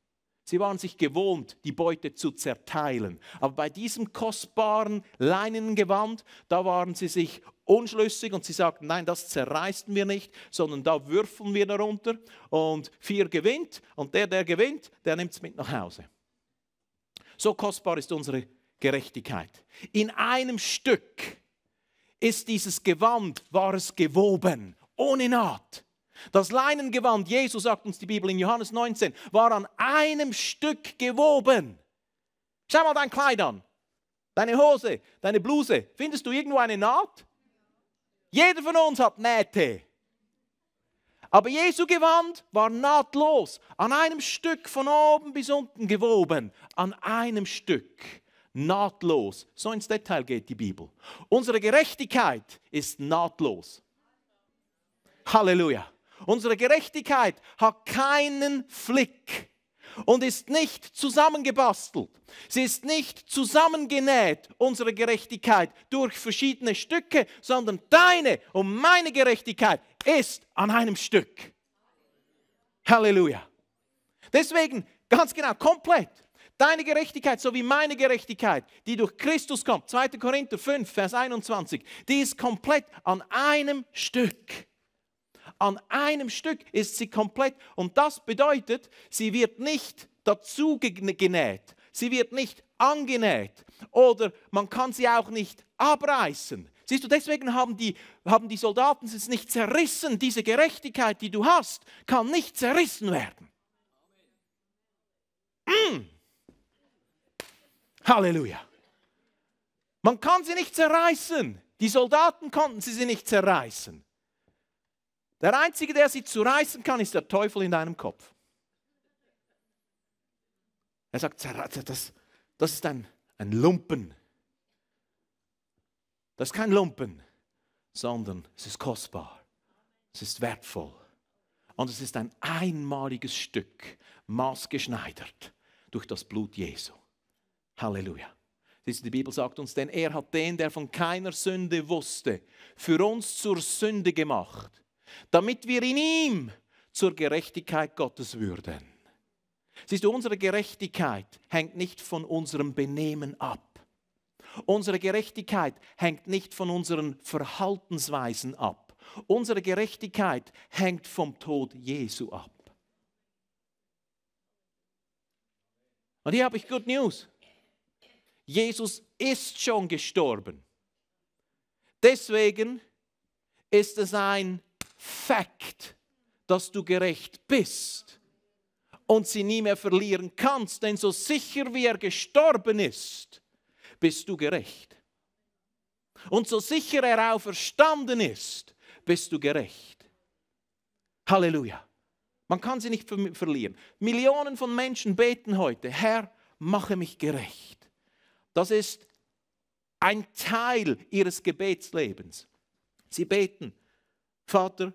Sie waren sich gewohnt, die Beute zu zerteilen. Aber bei diesem kostbaren Leinengewand, da waren sie sich unschlüssig und sie sagten, nein, das zerreißen wir nicht, sondern da würfeln wir darunter und vier gewinnt und der, der gewinnt, der nimmt es mit nach Hause. So kostbar ist unsere Gerechtigkeit. In einem Stück ist dieses Gewand, war es gewoben, ohne Naht. Das Leinengewand, Jesus sagt uns die Bibel in Johannes 19, war an einem Stück gewoben. Schau mal dein Kleid an, deine Hose, deine Bluse. Findest du irgendwo eine Naht? Jeder von uns hat Nähte. Aber Jesu Gewand war nahtlos, an einem Stück von oben bis unten gewoben, an einem Stück, nahtlos. So ins Detail geht die Bibel. Unsere Gerechtigkeit ist nahtlos. Halleluja. Unsere Gerechtigkeit hat keinen Flick und ist nicht zusammengebastelt. Sie ist nicht zusammengenäht, unsere Gerechtigkeit, durch verschiedene Stücke, sondern deine und meine Gerechtigkeit ist an einem Stück. Halleluja. Deswegen ganz genau, komplett. Deine Gerechtigkeit sowie meine Gerechtigkeit, die durch Christus kommt, 2. Korinther 5, Vers 21, die ist komplett an einem Stück. An einem Stück ist sie komplett. Und das bedeutet, sie wird nicht dazu genäht. Sie wird nicht angenäht. Oder man kann sie auch nicht abreißen. Siehst du, deswegen haben die, haben die Soldaten es nicht zerrissen. Diese Gerechtigkeit, die du hast, kann nicht zerrissen werden. Mm. Halleluja. Man kann sie nicht zerreißen. Die Soldaten konnten sie, sie nicht zerreißen. Der Einzige, der sie zureißen kann, ist der Teufel in deinem Kopf. Er sagt, das, das ist ein, ein Lumpen. Das ist kein Lumpen, sondern es ist kostbar, es ist wertvoll und es ist ein einmaliges Stück, maßgeschneidert durch das Blut Jesu. Halleluja. Die Bibel sagt uns, denn er hat den, der von keiner Sünde wusste, für uns zur Sünde gemacht damit wir in ihm zur Gerechtigkeit Gottes würden. Siehst du, unsere Gerechtigkeit hängt nicht von unserem Benehmen ab. Unsere Gerechtigkeit hängt nicht von unseren Verhaltensweisen ab. Unsere Gerechtigkeit hängt vom Tod Jesu ab. Und hier habe ich Good News. Jesus ist schon gestorben. Deswegen ist es ein Fakt, dass du gerecht bist und sie nie mehr verlieren kannst, denn so sicher wie er gestorben ist, bist du gerecht. Und so sicher er auferstanden ist, bist du gerecht. Halleluja. Man kann sie nicht verlieren. Millionen von Menschen beten heute, Herr, mache mich gerecht. Das ist ein Teil ihres Gebetslebens. Sie beten, Vater,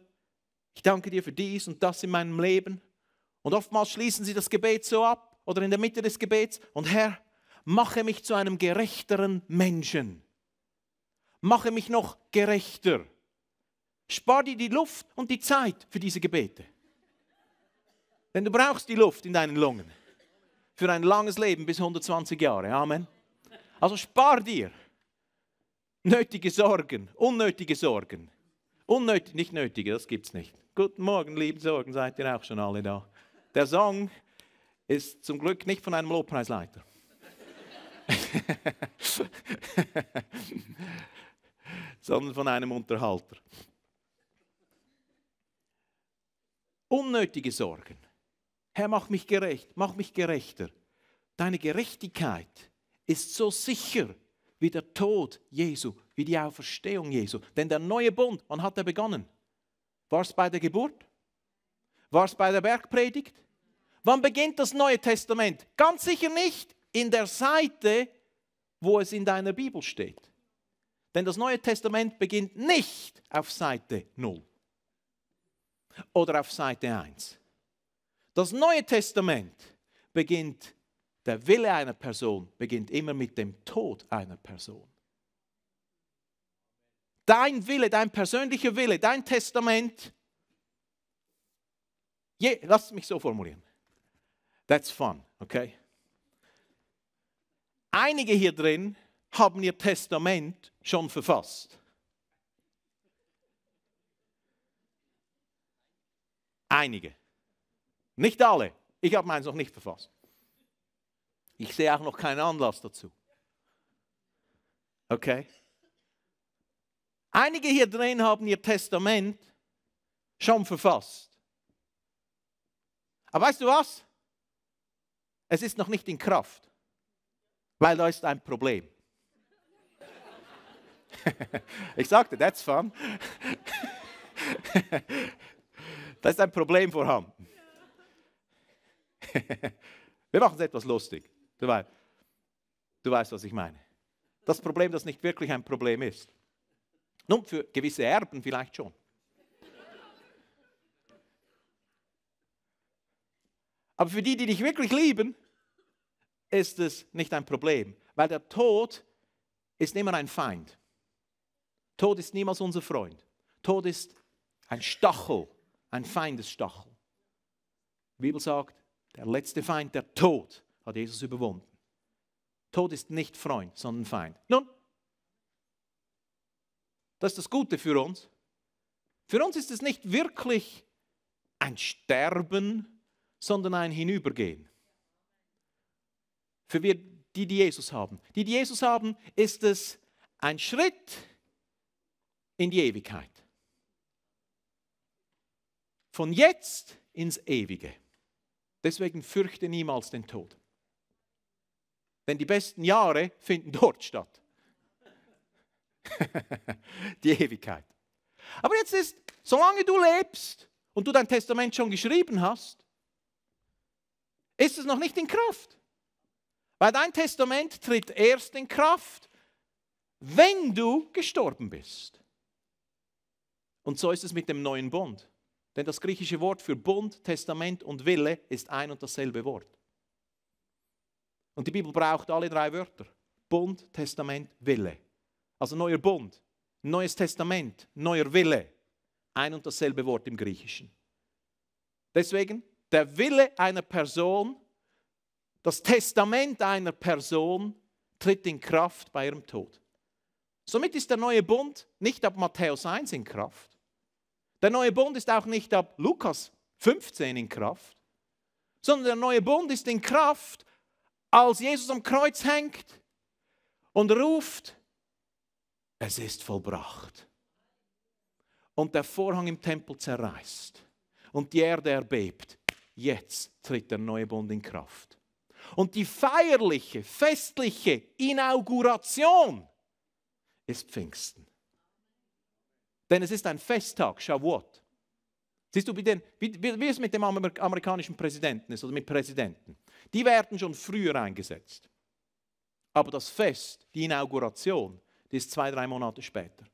ich danke dir für dies und das in meinem Leben. Und oftmals schließen sie das Gebet so ab oder in der Mitte des Gebets und Herr, mache mich zu einem gerechteren Menschen. Mache mich noch gerechter. Spar dir die Luft und die Zeit für diese Gebete. Denn du brauchst die Luft in deinen Lungen für ein langes Leben bis 120 Jahre. Amen. Also spar dir nötige Sorgen, unnötige Sorgen. Unnötig, nicht nötige, das gibt es nicht. Guten Morgen, lieben Sorgen, seid ihr auch schon alle da. Der Song ist zum Glück nicht von einem Lobpreisleiter. sondern von einem Unterhalter. Unnötige Sorgen. Herr, mach mich gerecht, mach mich gerechter. Deine Gerechtigkeit ist so sicher wie der Tod Jesu, wie die Auferstehung Jesu. Denn der neue Bund, wann hat er begonnen? War es bei der Geburt? War es bei der Bergpredigt? Wann beginnt das Neue Testament? Ganz sicher nicht in der Seite, wo es in deiner Bibel steht. Denn das Neue Testament beginnt nicht auf Seite 0 oder auf Seite 1. Das Neue Testament beginnt der Wille einer Person beginnt immer mit dem Tod einer Person. Dein Wille, dein persönlicher Wille, dein Testament. Je, lass mich so formulieren. That's fun, okay? Einige hier drin haben ihr Testament schon verfasst. Einige. Nicht alle. Ich habe meins noch nicht verfasst. Ich sehe auch noch keinen Anlass dazu. Okay? Einige hier drin haben ihr Testament schon verfasst. Aber weißt du was? Es ist noch nicht in Kraft, weil da ist ein Problem. ich sagte, that's fun. da ist ein Problem vorhanden. Wir machen es etwas lustig. Du weißt, du weißt, was ich meine. Das Problem, das nicht wirklich ein Problem ist. Nun, für gewisse Erben vielleicht schon. Aber für die, die dich wirklich lieben, ist es nicht ein Problem, weil der Tod ist immer ein Feind. Tod ist niemals unser Freund. Tod ist ein Stachel, ein Feindesstachel. Die Bibel sagt, der letzte Feind, der Tod, hat Jesus überwunden. Tod ist nicht Freund, sondern Feind. Nun, das ist das Gute für uns. Für uns ist es nicht wirklich ein Sterben, sondern ein Hinübergehen. Für wir, die, die Jesus haben. Die, die Jesus haben, ist es ein Schritt in die Ewigkeit. Von jetzt ins Ewige. Deswegen fürchte niemals den Tod. Denn die besten Jahre finden dort statt. die Ewigkeit. Aber jetzt ist, solange du lebst und du dein Testament schon geschrieben hast, ist es noch nicht in Kraft. Weil dein Testament tritt erst in Kraft, wenn du gestorben bist. Und so ist es mit dem neuen Bund. Denn das griechische Wort für Bund, Testament und Wille ist ein und dasselbe Wort. Und die Bibel braucht alle drei Wörter. Bund, Testament, Wille. Also neuer Bund, neues Testament, neuer Wille. Ein und dasselbe Wort im Griechischen. Deswegen, der Wille einer Person, das Testament einer Person tritt in Kraft bei ihrem Tod. Somit ist der neue Bund nicht ab Matthäus 1 in Kraft. Der neue Bund ist auch nicht ab Lukas 15 in Kraft, sondern der neue Bund ist in Kraft als Jesus am Kreuz hängt und ruft, es ist vollbracht. Und der Vorhang im Tempel zerreißt und die Erde erbebt. Jetzt tritt der neue Bund in Kraft. Und die feierliche, festliche Inauguration ist Pfingsten. Denn es ist ein Festtag, Shavuot. Siehst du, wie, den, wie, wie es mit dem amerikanischen Präsidenten ist oder mit Präsidenten. Die werden schon früher eingesetzt. Aber das Fest, die Inauguration, die ist zwei, drei Monate später.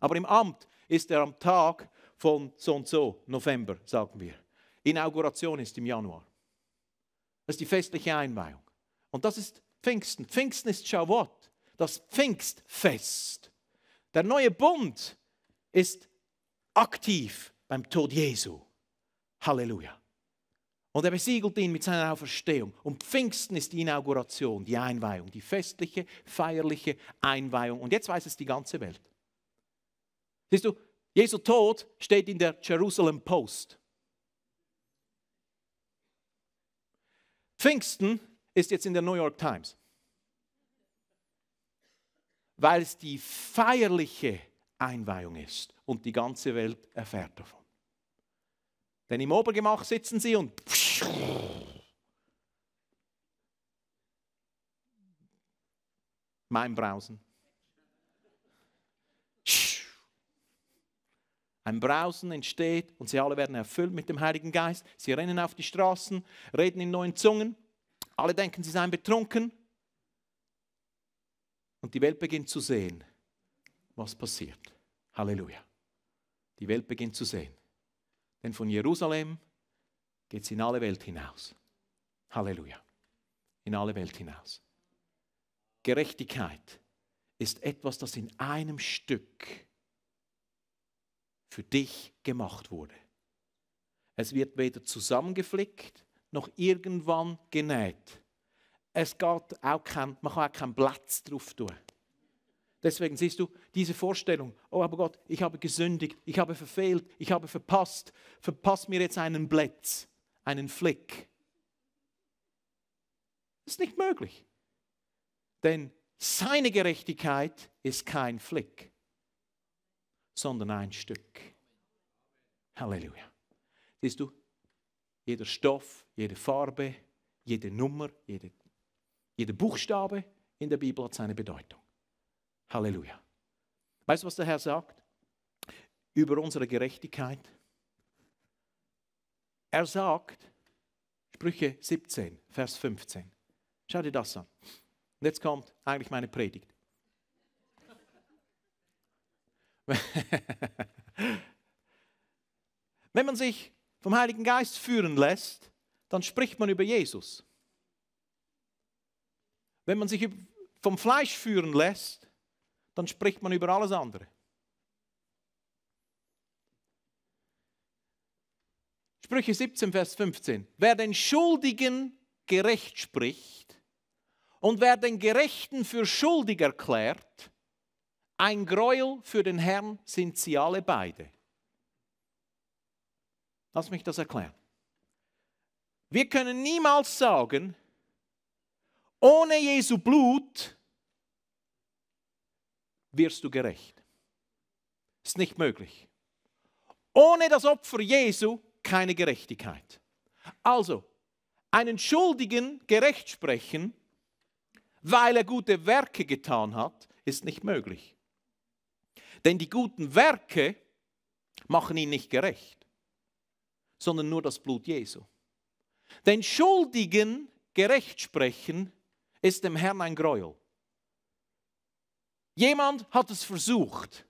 Aber im Amt ist er am Tag von so und so, November, sagen wir. Inauguration ist im Januar. Das ist die festliche Einweihung. Und das ist Pfingsten. Pfingsten ist Shavuot, das Pfingstfest. Der neue Bund ist aktiv beim Tod Jesu. Halleluja. Und er besiegelt ihn mit seiner Auferstehung. Und Pfingsten ist die Inauguration, die Einweihung, die festliche, feierliche Einweihung. Und jetzt weiß es die ganze Welt. Siehst du, Jesu Tod steht in der Jerusalem Post. Pfingsten ist jetzt in der New York Times, weil es die feierliche Einweihung ist und die ganze Welt erfährt davon. Denn im Obergemach sitzen sie und mein Brausen. Ein Brausen entsteht und sie alle werden erfüllt mit dem Heiligen Geist. Sie rennen auf die Straßen, reden in neuen Zungen. Alle denken, sie seien betrunken. Und die Welt beginnt zu sehen, was passiert. Halleluja. Die Welt beginnt zu sehen, denn von Jerusalem geht es in alle Welt hinaus. Halleluja. In alle Welt hinaus. Gerechtigkeit ist etwas, das in einem Stück für dich gemacht wurde. Es wird weder zusammengeflickt noch irgendwann genäht. Es geht auch kein, man kann auch keinen Platz drauf tun. Deswegen siehst du diese Vorstellung, oh aber Gott, ich habe gesündigt, ich habe verfehlt, ich habe verpasst, verpasst mir jetzt einen Blitz, einen Flick. Das ist nicht möglich. Denn seine Gerechtigkeit ist kein Flick, sondern ein Stück. Halleluja. Siehst du, jeder Stoff, jede Farbe, jede Nummer, jede, jeder Buchstabe in der Bibel hat seine Bedeutung. Halleluja. Weißt du, was der Herr sagt über unsere Gerechtigkeit? Er sagt, Sprüche 17, Vers 15. Schau dir das an. Und jetzt kommt eigentlich meine Predigt. Wenn man sich vom Heiligen Geist führen lässt, dann spricht man über Jesus. Wenn man sich vom Fleisch führen lässt, dann spricht man über alles andere. Sprüche 17, Vers 15. Wer den Schuldigen gerecht spricht und wer den Gerechten für schuldig erklärt, ein Gräuel für den Herrn sind sie alle beide. Lass mich das erklären. Wir können niemals sagen, ohne Jesu Blut wirst du gerecht. Ist nicht möglich. Ohne das Opfer Jesu keine Gerechtigkeit. Also, einen Schuldigen gerecht sprechen, weil er gute Werke getan hat, ist nicht möglich. Denn die guten Werke machen ihn nicht gerecht, sondern nur das Blut Jesu. Den Schuldigen gerecht sprechen ist dem Herrn ein Gräuel. Jemand hat es versucht.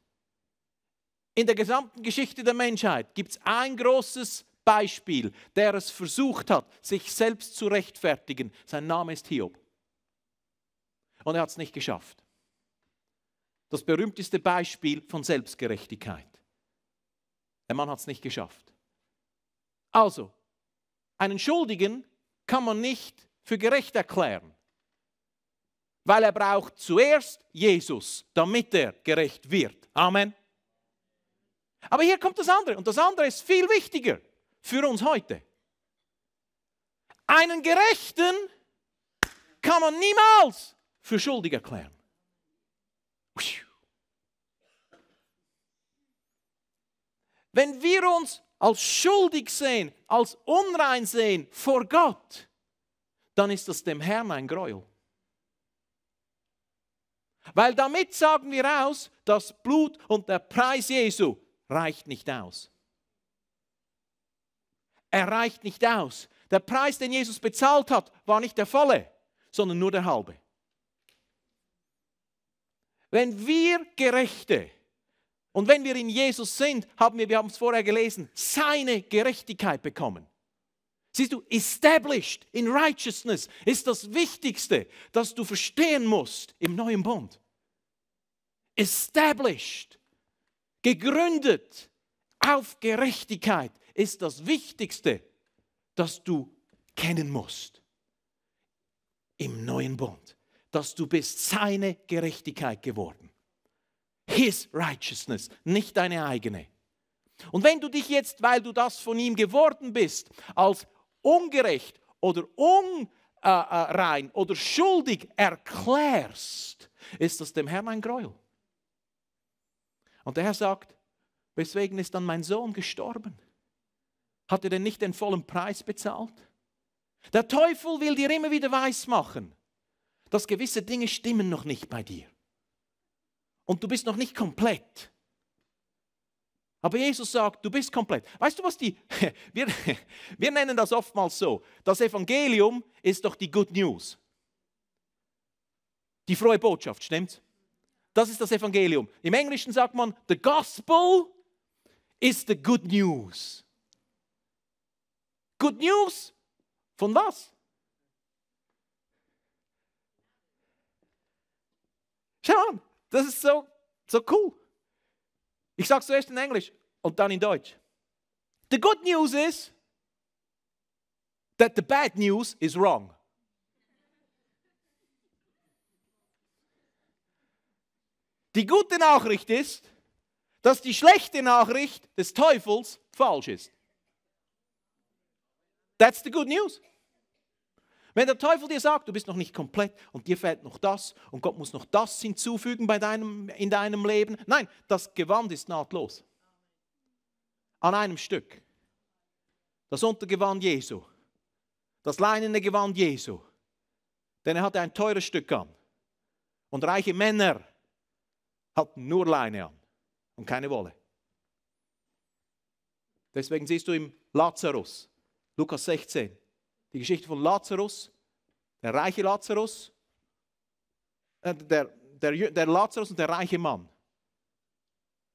In der gesamten Geschichte der Menschheit gibt es ein großes Beispiel, der es versucht hat, sich selbst zu rechtfertigen. Sein Name ist Hiob. Und er hat es nicht geschafft. Das berühmteste Beispiel von Selbstgerechtigkeit. Der Mann hat es nicht geschafft. Also, einen Schuldigen kann man nicht für gerecht erklären weil er braucht zuerst Jesus, damit er gerecht wird. Amen. Aber hier kommt das andere und das andere ist viel wichtiger für uns heute. Einen Gerechten kann man niemals für schuldig erklären. Wenn wir uns als schuldig sehen, als unrein sehen vor Gott, dann ist das dem Herrn ein Gräuel. Weil damit sagen wir aus, das Blut und der Preis Jesu reicht nicht aus. Er reicht nicht aus. Der Preis, den Jesus bezahlt hat, war nicht der volle, sondern nur der halbe. Wenn wir Gerechte und wenn wir in Jesus sind, haben wir, wir haben es vorher gelesen, seine Gerechtigkeit bekommen. Siehst du, established in righteousness ist das Wichtigste, das du verstehen musst im neuen Bund. Established, gegründet auf Gerechtigkeit ist das Wichtigste, das du kennen musst im neuen Bund, dass du bist seine Gerechtigkeit geworden. His righteousness, nicht deine eigene. Und wenn du dich jetzt, weil du das von ihm geworden bist, als ungerecht oder unrein äh, äh, oder schuldig erklärst, ist das dem Herrn ein Gräuel. Und der Herr sagt, weswegen ist dann mein Sohn gestorben? Hat er denn nicht den vollen Preis bezahlt? Der Teufel will dir immer wieder weismachen, dass gewisse Dinge stimmen noch nicht bei dir. Und du bist noch nicht komplett. Aber Jesus sagt, du bist komplett. Weißt du, was die, wir, wir nennen das oftmals so, das Evangelium ist doch die Good News. Die frohe Botschaft, stimmt's? Das ist das Evangelium. Im Englischen sagt man, the Gospel is the Good News. Good News? Von was? Schau an, das ist so, so cool. Ich sage zuerst in Englisch und dann in Deutsch. The good news is that the bad news is wrong. Die gute Nachricht ist, dass die schlechte Nachricht des Teufels falsch ist. That's the good news. Wenn der Teufel dir sagt, du bist noch nicht komplett und dir fehlt noch das und Gott muss noch das hinzufügen bei deinem, in deinem Leben, nein, das Gewand ist nahtlos. An einem Stück. Das Untergewand Jesu. Das leinene Gewand Jesu. Denn er hatte ein teures Stück an. Und reiche Männer hatten nur Leine an und keine Wolle. Deswegen siehst du im Lazarus, Lukas 16, die Geschichte von Lazarus, der reiche Lazarus, äh, der, der, der Lazarus und der reiche Mann.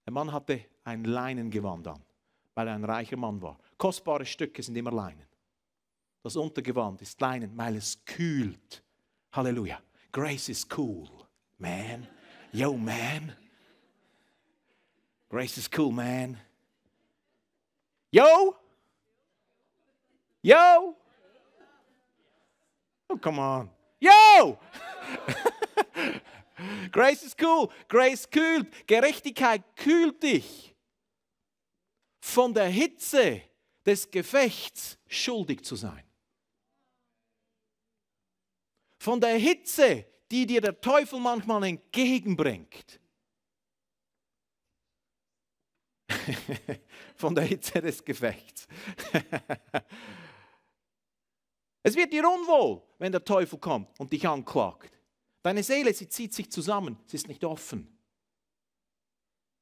Der Mann hatte ein Leinengewand an, weil er ein reicher Mann war. Kostbare Stücke sind immer Leinen. Das Untergewand ist Leinen, weil es kühlt. Halleluja. Grace is cool, man. Yo, man. Grace is cool, man. Yo! Yo! Oh, come on. Yo! Grace is cool. Grace kühlt. Gerechtigkeit kühlt dich von der Hitze des Gefechts schuldig zu sein. Von der Hitze, die dir der Teufel manchmal entgegenbringt. von der Hitze des Gefechts. Es wird dir unwohl, wenn der Teufel kommt und dich anklagt. Deine Seele, sie zieht sich zusammen, sie ist nicht offen.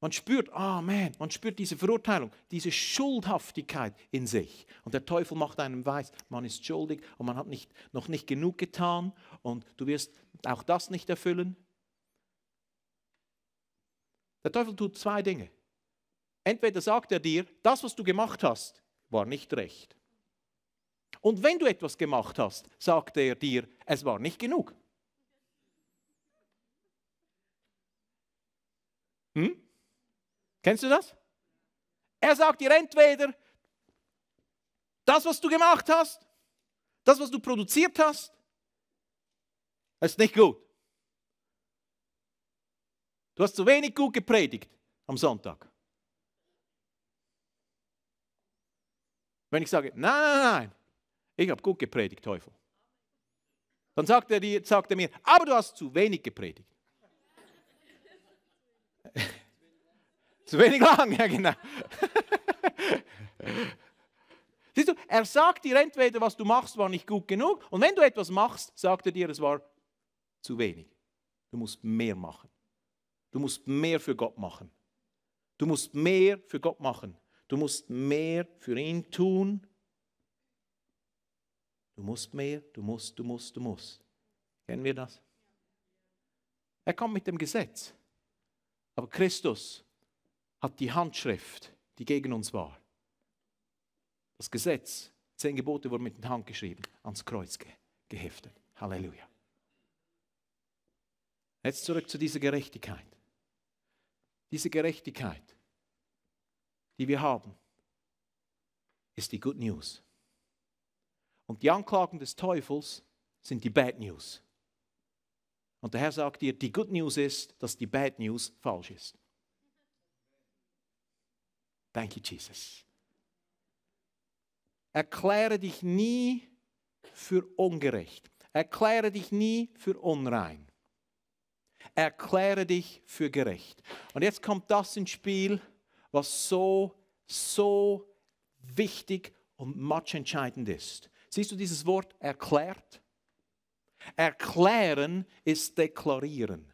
Man spürt, ah oh man, man spürt diese Verurteilung, diese Schuldhaftigkeit in sich. Und der Teufel macht einem weiß, man ist schuldig und man hat nicht, noch nicht genug getan und du wirst auch das nicht erfüllen. Der Teufel tut zwei Dinge. Entweder sagt er dir, das, was du gemacht hast, war nicht recht. Und wenn du etwas gemacht hast, sagt er dir, es war nicht genug. Hm? Kennst du das? Er sagt dir entweder, das, was du gemacht hast, das, was du produziert hast, ist nicht gut. Du hast zu wenig gut gepredigt am Sonntag. Wenn ich sage, nein, nein, nein, ich habe gut gepredigt, Teufel. Dann sagt er, die, sagt er mir, aber du hast zu wenig gepredigt. zu wenig lang, ja genau. Siehst du, er sagt dir entweder, was du machst, war nicht gut genug. Und wenn du etwas machst, sagt er dir, es war zu wenig. Du musst mehr machen. Du musst mehr für Gott machen. Du musst mehr für Gott machen. Du musst mehr für ihn tun. Du musst mehr, du musst, du musst, du musst. Kennen wir das? Er kommt mit dem Gesetz. Aber Christus hat die Handschrift, die gegen uns war. Das Gesetz, zehn Gebote wurden mit der Hand geschrieben, ans Kreuz ge geheftet. Halleluja. Jetzt zurück zu dieser Gerechtigkeit. Diese Gerechtigkeit, die wir haben, ist die Good News. Und die Anklagen des Teufels sind die Bad News. Und der Herr sagt dir, die Good News ist, dass die Bad News falsch ist. Thank you, Jesus. Erkläre dich nie für ungerecht. Erkläre dich nie für unrein. Erkläre dich für gerecht. Und jetzt kommt das ins Spiel, was so, so wichtig und entscheidend ist. Siehst du dieses Wort erklärt? Erklären ist deklarieren.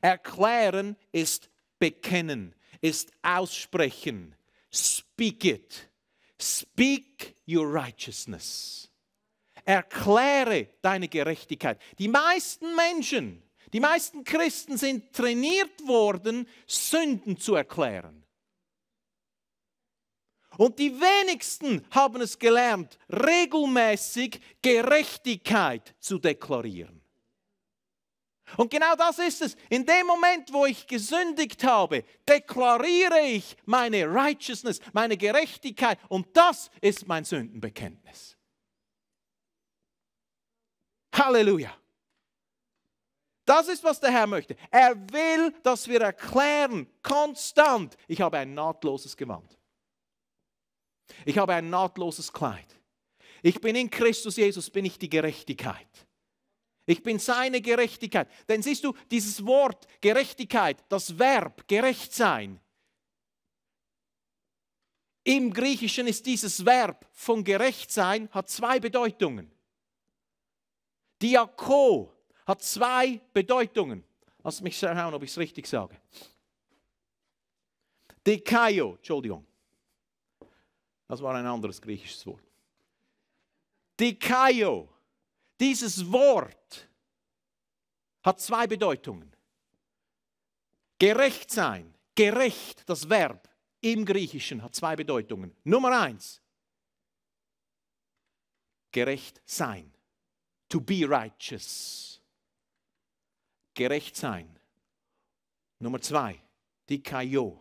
Erklären ist bekennen, ist aussprechen. Speak it. Speak your righteousness. Erkläre deine Gerechtigkeit. Die meisten Menschen, die meisten Christen sind trainiert worden, Sünden zu erklären. Und die wenigsten haben es gelernt, regelmäßig Gerechtigkeit zu deklarieren. Und genau das ist es. In dem Moment, wo ich gesündigt habe, deklariere ich meine Righteousness, meine Gerechtigkeit. Und das ist mein Sündenbekenntnis. Halleluja. Das ist, was der Herr möchte. Er will, dass wir erklären, konstant, ich habe ein nahtloses Gewand. Ich habe ein nahtloses Kleid. Ich bin in Christus Jesus, bin ich die Gerechtigkeit. Ich bin seine Gerechtigkeit. Denn siehst du, dieses Wort Gerechtigkeit, das Verb gerecht sein, im Griechischen ist dieses Verb von gerecht sein, hat zwei Bedeutungen. Diako hat zwei Bedeutungen. Lass mich schauen, ob ich es richtig sage. Dekaio, Entschuldigung. Das war ein anderes griechisches Wort. Dikaio, dieses Wort hat zwei Bedeutungen. Gerecht sein, gerecht, das Verb im Griechischen hat zwei Bedeutungen. Nummer eins, gerecht sein, to be righteous, gerecht sein. Nummer zwei, dikaio,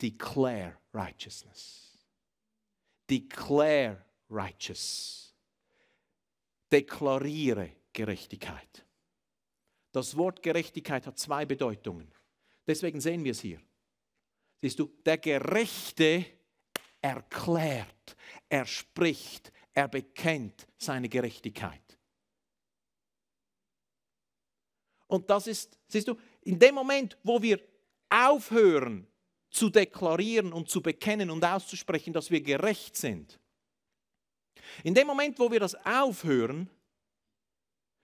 declare righteousness declare righteous. Deklariere Gerechtigkeit. Das Wort Gerechtigkeit hat zwei Bedeutungen. Deswegen sehen wir es hier. Siehst du, der Gerechte erklärt, er spricht, er bekennt seine Gerechtigkeit. Und das ist, siehst du, in dem Moment, wo wir aufhören, zu deklarieren und zu bekennen und auszusprechen, dass wir gerecht sind. In dem Moment, wo wir das aufhören,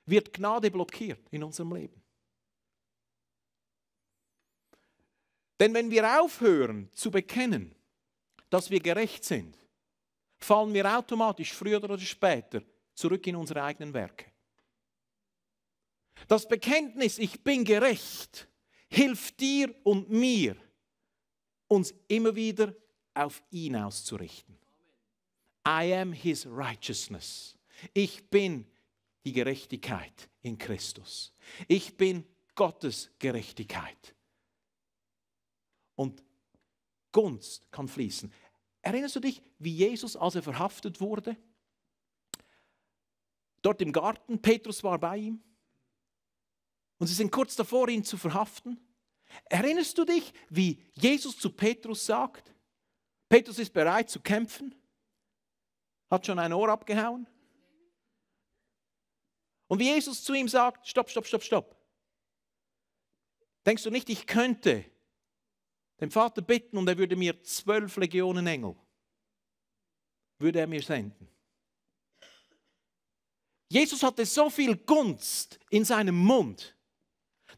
wird Gnade blockiert in unserem Leben. Denn wenn wir aufhören zu bekennen, dass wir gerecht sind, fallen wir automatisch früher oder später zurück in unsere eigenen Werke. Das Bekenntnis, ich bin gerecht, hilft dir und mir, uns immer wieder auf ihn auszurichten. I am his righteousness. Ich bin die Gerechtigkeit in Christus. Ich bin Gottes Gerechtigkeit. Und Gunst kann fließen. Erinnerst du dich, wie Jesus, als er verhaftet wurde, dort im Garten, Petrus war bei ihm, und sie sind kurz davor, ihn zu verhaften, Erinnerst du dich, wie Jesus zu Petrus sagt? Petrus ist bereit zu kämpfen, hat schon ein Ohr abgehauen. Und wie Jesus zu ihm sagt, stopp, stopp, stopp, stopp. Denkst du nicht, ich könnte den Vater bitten und er würde mir zwölf Legionen Engel, würde er mir senden? Jesus hatte so viel Gunst in seinem Mund,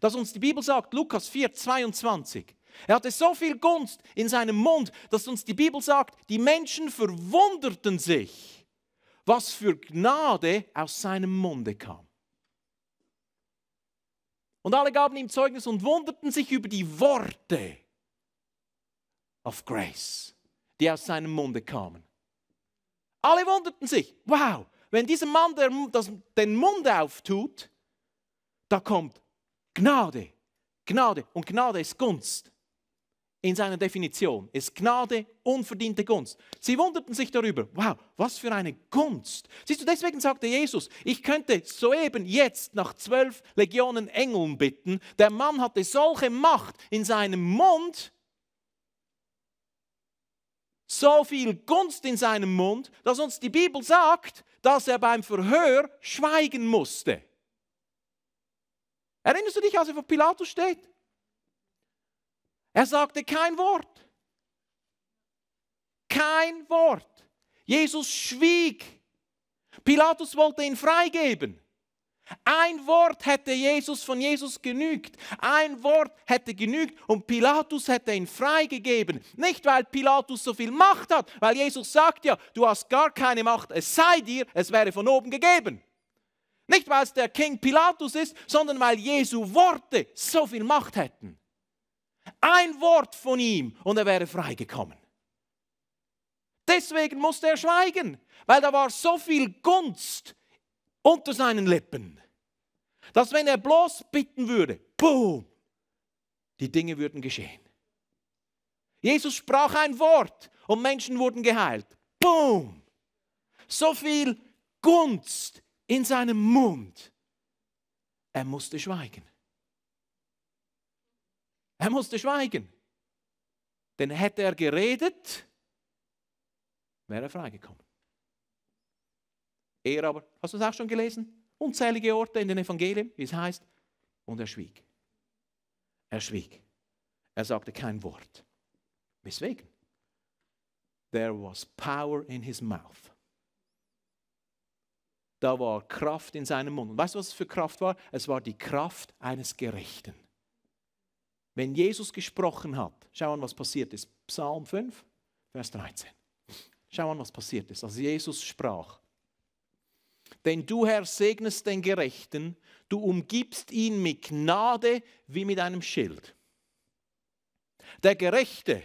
dass uns die Bibel sagt, Lukas 4, 22, er hatte so viel Gunst in seinem Mund, dass uns die Bibel sagt, die Menschen verwunderten sich, was für Gnade aus seinem Munde kam. Und alle gaben ihm Zeugnis und wunderten sich über die Worte of Grace, die aus seinem Munde kamen. Alle wunderten sich, wow, wenn dieser Mann der, das, den Mund auftut, da kommt Gnade, Gnade und Gnade ist Gunst in seiner Definition. Ist Gnade unverdiente Gunst. Sie wunderten sich darüber. Wow, was für eine Gunst. Siehst du, deswegen sagte Jesus, ich könnte soeben jetzt nach zwölf Legionen Engeln bitten. Der Mann hatte solche Macht in seinem Mund, so viel Gunst in seinem Mund, dass uns die Bibel sagt, dass er beim Verhör schweigen musste. Erinnerst du dich, als er vor Pilatus steht? Er sagte kein Wort. Kein Wort. Jesus schwieg. Pilatus wollte ihn freigeben. Ein Wort hätte Jesus von Jesus genügt. Ein Wort hätte genügt und Pilatus hätte ihn freigegeben. Nicht, weil Pilatus so viel Macht hat, weil Jesus sagt ja, du hast gar keine Macht, es sei dir, es wäre von oben gegeben. Nicht, weil es der King Pilatus ist, sondern weil Jesu Worte so viel Macht hätten. Ein Wort von ihm und er wäre freigekommen. Deswegen musste er schweigen, weil da war so viel Gunst unter seinen Lippen, dass wenn er bloß bitten würde, boom, die Dinge würden geschehen. Jesus sprach ein Wort und Menschen wurden geheilt. Boom! So viel Gunst in seinem Mund. Er musste schweigen. Er musste schweigen. Denn hätte er geredet, wäre er freigekommen. Er aber, hast du es auch schon gelesen? Unzählige Orte in den Evangelien, wie es heißt. Und er schwieg. Er schwieg. Er sagte kein Wort. Weswegen? There was power in his mouth da war Kraft in seinem Mund. Und weißt du, was es für Kraft war? Es war die Kraft eines Gerechten. Wenn Jesus gesprochen hat, schau an, was passiert ist. Psalm 5, Vers 13. Schau an, was passiert ist, als Jesus sprach. Denn du, Herr, segnest den Gerechten, du umgibst ihn mit Gnade wie mit einem Schild. Der Gerechte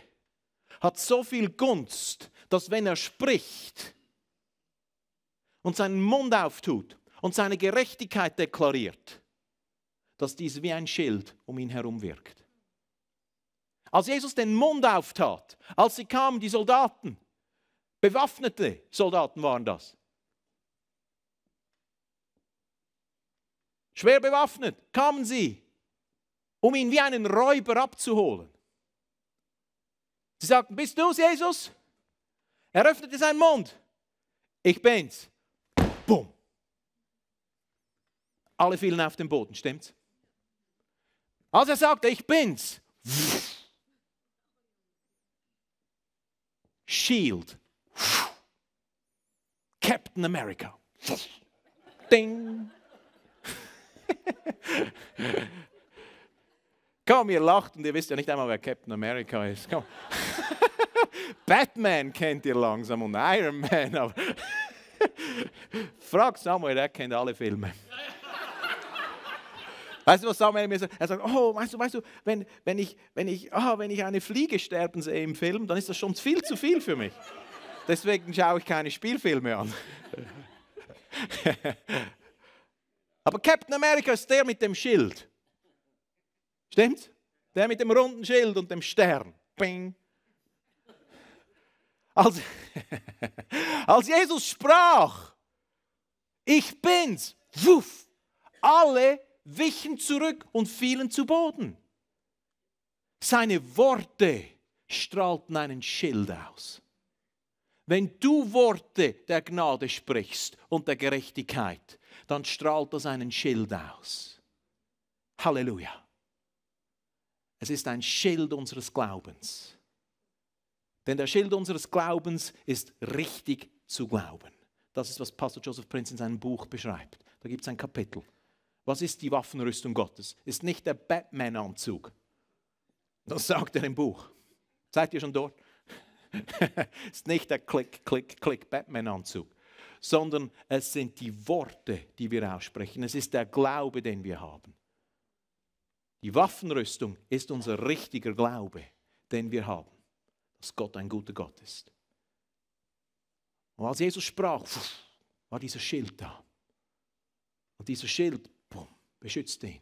hat so viel Gunst, dass wenn er spricht, und seinen Mund auftut und seine Gerechtigkeit deklariert, dass dies wie ein Schild um ihn herum wirkt. Als Jesus den Mund auftat, als sie kamen, die Soldaten, bewaffnete Soldaten waren das, schwer bewaffnet, kamen sie, um ihn wie einen Räuber abzuholen. Sie sagten, bist du es, Jesus? Er öffnete seinen Mund. Ich bin's. Bumm. Alle fielen auf den Boden, stimmt's? Als er sagte, ich bin's, Shield, Captain America, Ding. Komm, ihr lacht und ihr wisst ja nicht einmal, wer Captain America ist. Batman kennt ihr langsam und Iron Man. Frag Samuel, er kennt alle Filme. Weißt du, was Samuel mir sagt? Er sagt, oh, weißt du, weißt du, wenn, wenn, ich, wenn, ich, oh, wenn ich eine Fliege sterben sehe im Film, dann ist das schon viel zu viel für mich. Deswegen schaue ich keine Spielfilme an. Aber Captain America ist der mit dem Schild. Stimmt's? Der mit dem runden Schild und dem Stern. Bing, als, als Jesus sprach, ich bin's, wuff, alle wichen zurück und fielen zu Boden. Seine Worte strahlten einen Schild aus. Wenn du Worte der Gnade sprichst und der Gerechtigkeit, dann strahlt das einen Schild aus. Halleluja. Es ist ein Schild unseres Glaubens. Denn der Schild unseres Glaubens ist richtig zu glauben. Das ist, was Pastor Joseph Prince in seinem Buch beschreibt. Da gibt es ein Kapitel. Was ist die Waffenrüstung Gottes? Ist nicht der Batman-Anzug. Das sagt er im Buch. Seid ihr schon dort? ist nicht der Klick, Klick, Klick Batman-Anzug, sondern es sind die Worte, die wir aussprechen. Es ist der Glaube, den wir haben. Die Waffenrüstung ist unser richtiger Glaube, den wir haben dass Gott ein guter Gott ist. Und als Jesus sprach, war dieser Schild da. Und dieser Schild boom, beschützt ihn.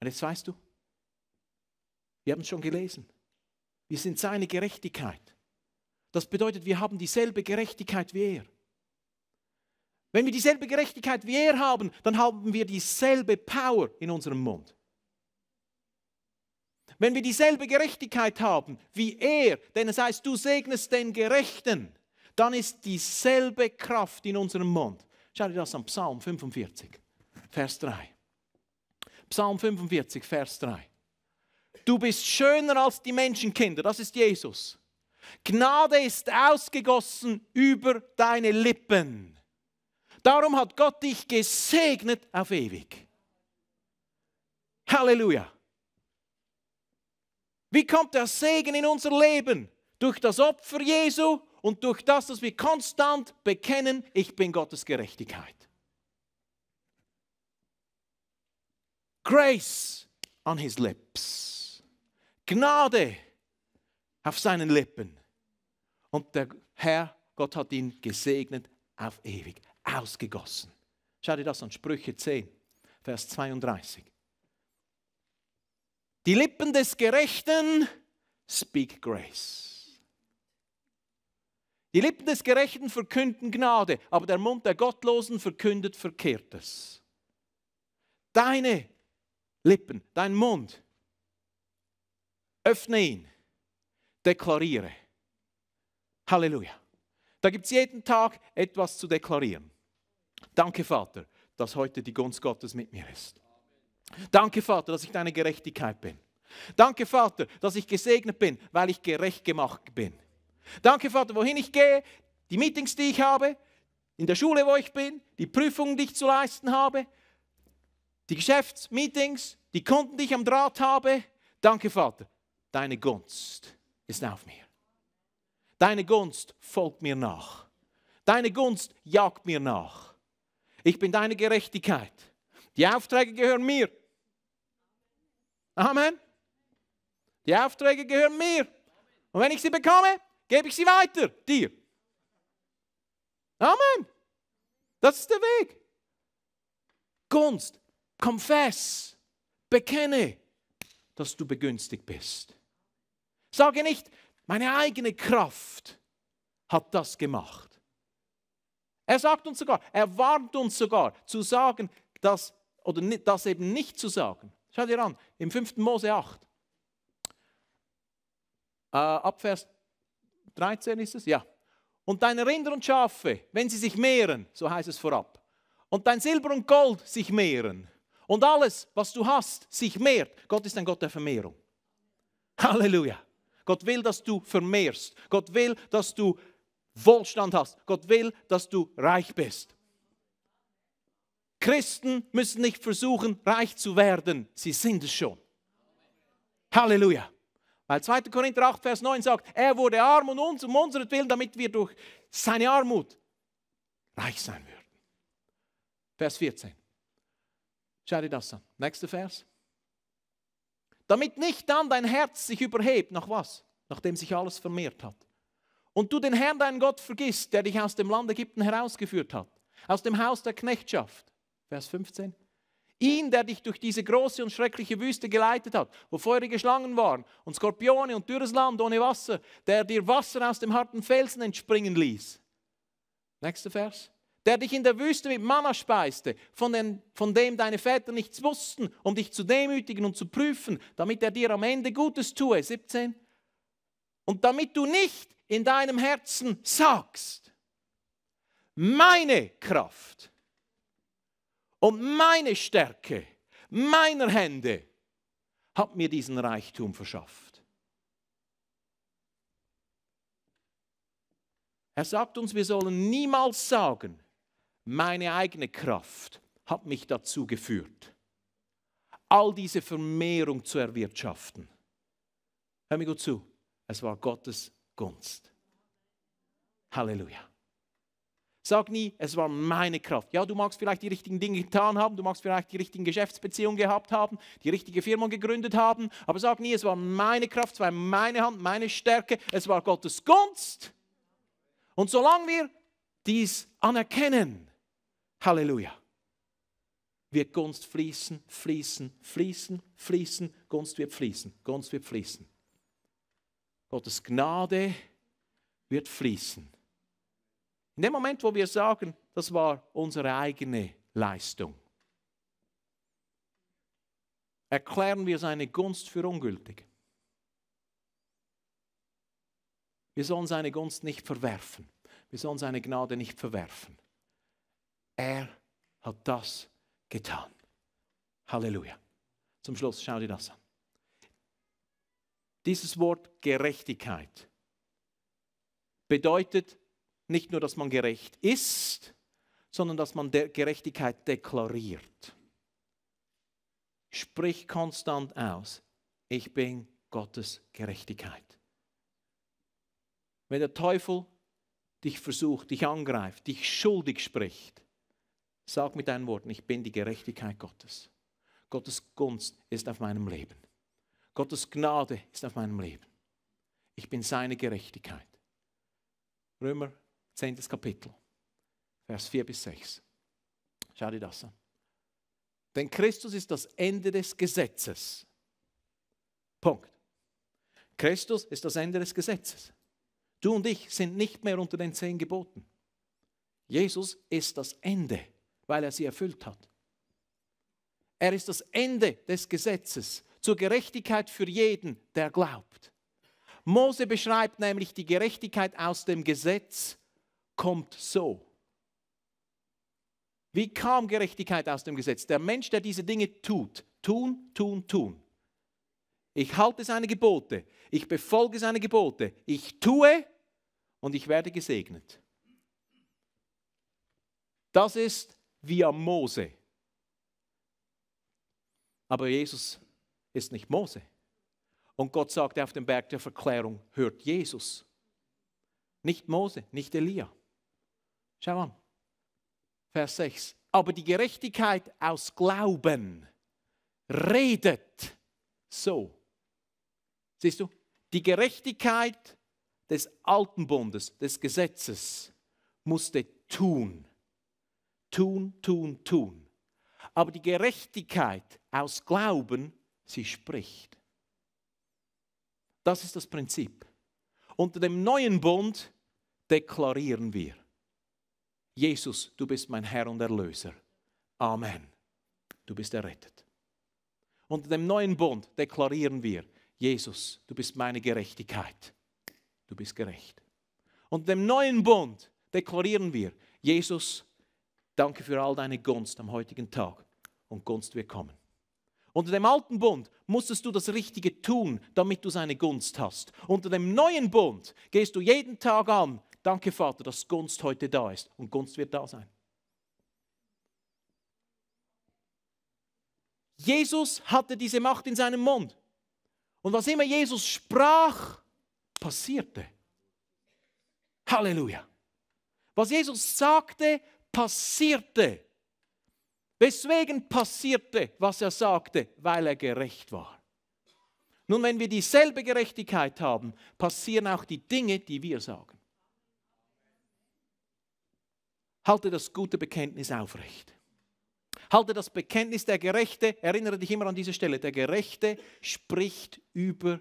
Und jetzt weißt du, wir haben es schon gelesen. Wir sind seine Gerechtigkeit. Das bedeutet, wir haben dieselbe Gerechtigkeit wie er. Wenn wir dieselbe Gerechtigkeit wie er haben, dann haben wir dieselbe Power in unserem Mund. Wenn wir dieselbe Gerechtigkeit haben wie er, denn es heißt, du segnest den Gerechten, dann ist dieselbe Kraft in unserem Mund. Schau dir das an, Psalm 45, Vers 3. Psalm 45, Vers 3. Du bist schöner als die Menschenkinder, das ist Jesus. Gnade ist ausgegossen über deine Lippen. Darum hat Gott dich gesegnet auf ewig. Halleluja. Wie kommt der Segen in unser Leben? Durch das Opfer Jesu und durch das, dass wir konstant bekennen, ich bin Gottes Gerechtigkeit. Grace on his lips. Gnade auf seinen Lippen. Und der Herr, Gott hat ihn gesegnet auf ewig, ausgegossen. Schau dir das an, Sprüche 10, Vers 32. Die Lippen des Gerechten speak grace. Die Lippen des Gerechten verkünden Gnade, aber der Mund der Gottlosen verkündet Verkehrtes. Deine Lippen, dein Mund, öffne ihn, deklariere. Halleluja. Da gibt es jeden Tag etwas zu deklarieren. Danke, Vater, dass heute die Gunst Gottes mit mir ist. Danke, Vater, dass ich deine Gerechtigkeit bin. Danke, Vater, dass ich gesegnet bin, weil ich gerecht gemacht bin. Danke, Vater, wohin ich gehe, die Meetings, die ich habe, in der Schule, wo ich bin, die Prüfungen, die ich zu leisten habe, die Geschäftsmeetings, die Kunden, die ich am Draht habe. Danke, Vater, deine Gunst ist auf mir. Deine Gunst folgt mir nach. Deine Gunst jagt mir nach. Ich bin deine Gerechtigkeit. Die Aufträge gehören mir. Amen. Die Aufträge gehören mir. Und wenn ich sie bekomme, gebe ich sie weiter dir. Amen. Das ist der Weg. Gunst, confess, bekenne, dass du begünstigt bist. Sage nicht, meine eigene Kraft hat das gemacht. Er sagt uns sogar, er warnt uns sogar zu sagen, dass oder das eben nicht zu sagen. Schau dir an, im 5. Mose 8, äh, ab Vers 13 ist es, ja. Und deine Rinder und Schafe, wenn sie sich mehren, so heißt es vorab, und dein Silber und Gold sich mehren, und alles, was du hast, sich mehrt. Gott ist ein Gott der Vermehrung. Halleluja. Gott will, dass du vermehrst. Gott will, dass du Wohlstand hast. Gott will, dass du reich bist. Christen müssen nicht versuchen, reich zu werden. Sie sind es schon. Halleluja. Weil 2. Korinther 8, Vers 9 sagt, er wurde arm und uns um unseren Willen, damit wir durch seine Armut reich sein würden. Vers 14. Schau dir das an. Nächster Vers. Damit nicht dann dein Herz sich überhebt, nach was? Nachdem sich alles vermehrt hat. Und du den Herrn, deinen Gott, vergisst, der dich aus dem Land Ägypten herausgeführt hat, aus dem Haus der Knechtschaft Vers 15. Ihn, der dich durch diese große und schreckliche Wüste geleitet hat, wo feurige Schlangen waren und Skorpione und dürres Land ohne Wasser, der dir Wasser aus dem harten Felsen entspringen ließ. Nächster Vers. Der dich in der Wüste mit Manna speiste, von, den, von dem deine Väter nichts wussten, um dich zu demütigen und zu prüfen, damit er dir am Ende Gutes tue. 17. Und damit du nicht in deinem Herzen sagst, meine Kraft und meine Stärke meiner Hände hat mir diesen Reichtum verschafft. Er sagt uns, wir sollen niemals sagen, meine eigene Kraft hat mich dazu geführt, all diese Vermehrung zu erwirtschaften. Hör mir gut zu, es war Gottes Gunst. Halleluja. Sag nie, es war meine Kraft. Ja, du magst vielleicht die richtigen Dinge getan haben, du magst vielleicht die richtigen Geschäftsbeziehungen gehabt haben, die richtige Firma gegründet haben, aber sag nie, es war meine Kraft, es war meine Hand, meine Stärke, es war Gottes Gunst. Und solange wir dies anerkennen, Halleluja, wird Gunst fließen, fließen, fließen, fließen, Gunst wird fließen, Gunst wird fließen. Gottes Gnade wird fließen. In dem Moment, wo wir sagen, das war unsere eigene Leistung, erklären wir seine Gunst für ungültig. Wir sollen seine Gunst nicht verwerfen. Wir sollen seine Gnade nicht verwerfen. Er hat das getan. Halleluja. Zum Schluss, schau dir das an. Dieses Wort Gerechtigkeit bedeutet nicht nur, dass man gerecht ist, sondern dass man De Gerechtigkeit deklariert. Sprich konstant aus, ich bin Gottes Gerechtigkeit. Wenn der Teufel dich versucht, dich angreift, dich schuldig spricht, sag mit deinen Worten, ich bin die Gerechtigkeit Gottes. Gottes Gunst ist auf meinem Leben. Gottes Gnade ist auf meinem Leben. Ich bin seine Gerechtigkeit. Römer 10. Kapitel, Vers 4 bis 6. Schau dir das an. Denn Christus ist das Ende des Gesetzes. Punkt. Christus ist das Ende des Gesetzes. Du und ich sind nicht mehr unter den zehn Geboten. Jesus ist das Ende, weil er sie erfüllt hat. Er ist das Ende des Gesetzes zur Gerechtigkeit für jeden, der glaubt. Mose beschreibt nämlich die Gerechtigkeit aus dem Gesetz kommt so. Wie kam Gerechtigkeit aus dem Gesetz? Der Mensch, der diese Dinge tut, tun, tun, tun. Ich halte seine Gebote, ich befolge seine Gebote, ich tue und ich werde gesegnet. Das ist via Mose. Aber Jesus ist nicht Mose. Und Gott sagte auf dem Berg der Verklärung, hört Jesus. Nicht Mose, nicht Elia. Schau an, Vers 6. Aber die Gerechtigkeit aus Glauben redet so. Siehst du, die Gerechtigkeit des alten Bundes, des Gesetzes, musste tun. Tun, tun, tun. Aber die Gerechtigkeit aus Glauben, sie spricht. Das ist das Prinzip. Unter dem neuen Bund deklarieren wir. Jesus, du bist mein Herr und Erlöser. Amen. Du bist errettet. Unter dem neuen Bund deklarieren wir, Jesus, du bist meine Gerechtigkeit. Du bist gerecht. Unter dem neuen Bund deklarieren wir, Jesus, danke für all deine Gunst am heutigen Tag und Gunst wird kommen. Unter dem alten Bund musstest du das Richtige tun, damit du seine Gunst hast. Unter dem neuen Bund gehst du jeden Tag an, Danke, Vater, dass Gunst heute da ist und Gunst wird da sein. Jesus hatte diese Macht in seinem Mund. Und was immer Jesus sprach, passierte. Halleluja. Was Jesus sagte, passierte. Weswegen passierte, was er sagte? Weil er gerecht war. Nun, wenn wir dieselbe Gerechtigkeit haben, passieren auch die Dinge, die wir sagen halte das gute Bekenntnis aufrecht. Halte das Bekenntnis der Gerechte, erinnere dich immer an diese Stelle, der Gerechte spricht über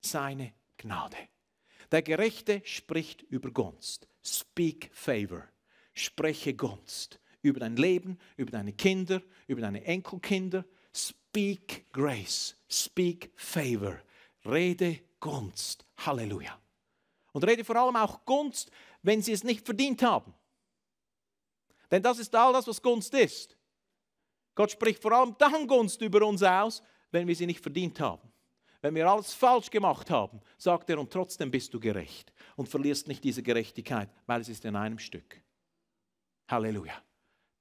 seine Gnade. Der Gerechte spricht über Gunst. Speak favor. Spreche Gunst über dein Leben, über deine Kinder, über deine Enkelkinder. Speak grace. Speak favor. Rede Gunst. Halleluja. Und rede vor allem auch Gunst, wenn sie es nicht verdient haben. Denn das ist all das, was Gunst ist. Gott spricht vor allem dann Gunst über uns aus, wenn wir sie nicht verdient haben. Wenn wir alles falsch gemacht haben, sagt er, und trotzdem bist du gerecht und verlierst nicht diese Gerechtigkeit, weil es ist in einem Stück. Halleluja.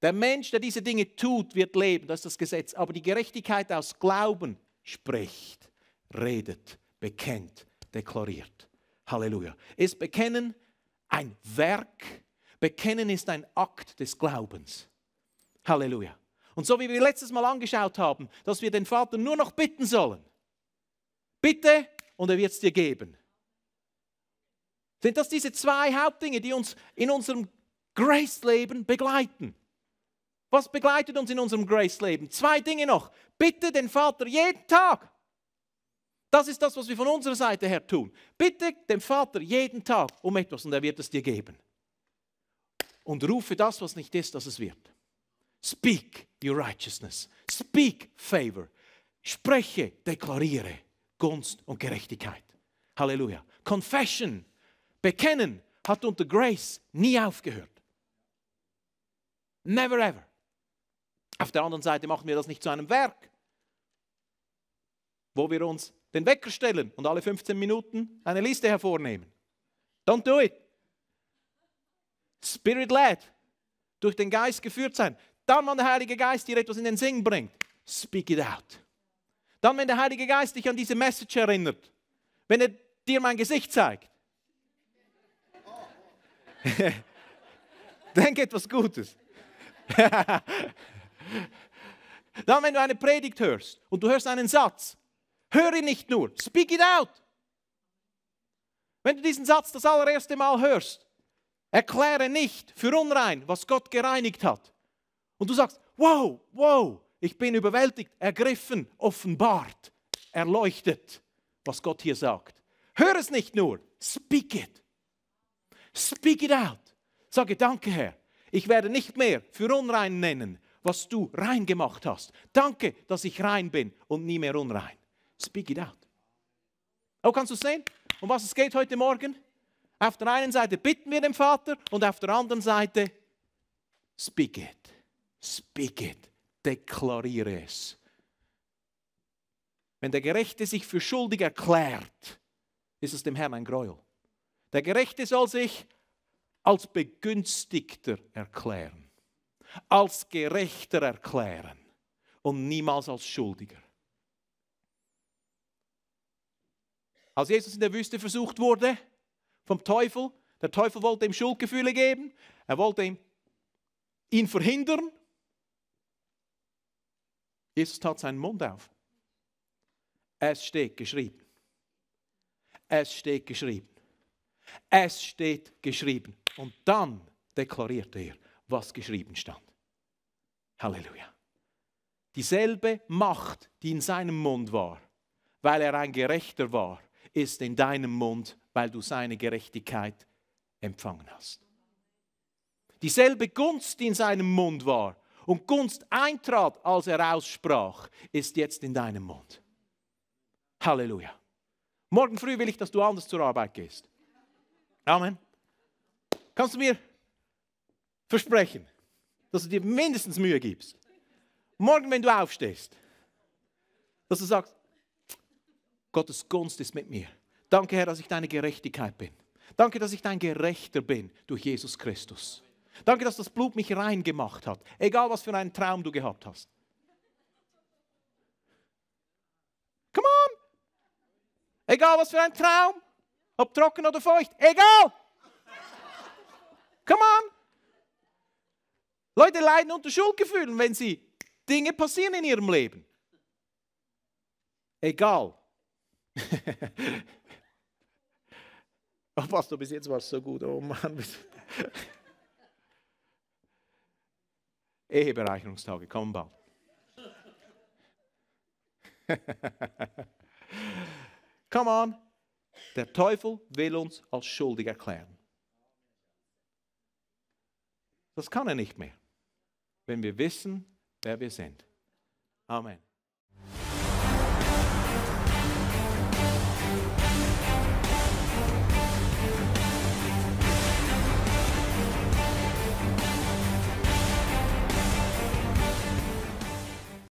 Der Mensch, der diese Dinge tut, wird leben, das ist das Gesetz. Aber die Gerechtigkeit aus Glauben spricht, redet, bekennt, deklariert. Halleluja. Ist Bekennen ein Werk Bekennen ist ein Akt des Glaubens. Halleluja. Und so wie wir letztes Mal angeschaut haben, dass wir den Vater nur noch bitten sollen. Bitte und er wird es dir geben. Sind das diese zwei Hauptdinge, die uns in unserem Grace-Leben begleiten? Was begleitet uns in unserem Grace-Leben? Zwei Dinge noch. Bitte den Vater jeden Tag. Das ist das, was wir von unserer Seite her tun. Bitte den Vater jeden Tag um etwas und er wird es dir geben und rufe das, was nicht ist, dass es wird. Speak your righteousness. Speak favor. Spreche, deklariere Gunst und Gerechtigkeit. Halleluja. Confession, bekennen, hat unter Grace nie aufgehört. Never ever. Auf der anderen Seite machen wir das nicht zu einem Werk, wo wir uns den Wecker stellen und alle 15 Minuten eine Liste hervornehmen. Don't do it. Spirit-led, durch den Geist geführt sein. Dann, wenn der Heilige Geist dir etwas in den Sinn bringt, speak it out. Dann, wenn der Heilige Geist dich an diese Message erinnert, wenn er dir mein Gesicht zeigt. Denk etwas Gutes. Dann, wenn du eine Predigt hörst und du hörst einen Satz, höre nicht nur, speak it out. Wenn du diesen Satz das allererste Mal hörst, Erkläre nicht für unrein, was Gott gereinigt hat. Und du sagst, wow, wow, ich bin überwältigt, ergriffen, offenbart, erleuchtet, was Gott hier sagt. Hör es nicht nur, speak it. Speak it out. Sage, danke Herr, ich werde nicht mehr für unrein nennen, was du rein gemacht hast. Danke, dass ich rein bin und nie mehr unrein. Speak it out. Oh, kannst du sehen, um was es geht heute Morgen? Auf der einen Seite bitten wir den Vater und auf der anderen Seite speak it, speak it, deklariere es. Wenn der Gerechte sich für schuldig erklärt, ist es dem Herrn ein Gräuel. Der Gerechte soll sich als Begünstigter erklären, als Gerechter erklären und niemals als Schuldiger. Als Jesus in der Wüste versucht wurde, vom Teufel. Der Teufel wollte ihm Schuldgefühle geben, er wollte ihn verhindern. Jesus tat seinen Mund auf. Es steht geschrieben. Es steht geschrieben. Es steht geschrieben. Und dann deklarierte er, was geschrieben stand. Halleluja. Dieselbe Macht, die in seinem Mund war, weil er ein Gerechter war, ist in deinem Mund, weil du seine Gerechtigkeit empfangen hast. Dieselbe Gunst, die in seinem Mund war und Gunst eintrat, als er aussprach, ist jetzt in deinem Mund. Halleluja. Morgen früh will ich, dass du anders zur Arbeit gehst. Amen. Kannst du mir versprechen, dass du dir mindestens Mühe gibst? Morgen, wenn du aufstehst, dass du sagst, Gottes Gunst ist mit mir. Danke, Herr, dass ich deine Gerechtigkeit bin. Danke, dass ich dein Gerechter bin durch Jesus Christus. Danke, dass das Blut mich rein gemacht hat, egal was für einen Traum du gehabt hast. Come on! Egal was für ein Traum, ob trocken oder feucht, egal! Come on! Leute leiden unter Schuldgefühlen, wenn sie Dinge passieren in ihrem Leben. Egal, oh, Pastor, bis jetzt war es so gut. Oh Mann. Eheberechnungstage kommen bald. Come on. Der Teufel will uns als schuldig erklären. Das kann er nicht mehr, wenn wir wissen, wer wir sind. Amen.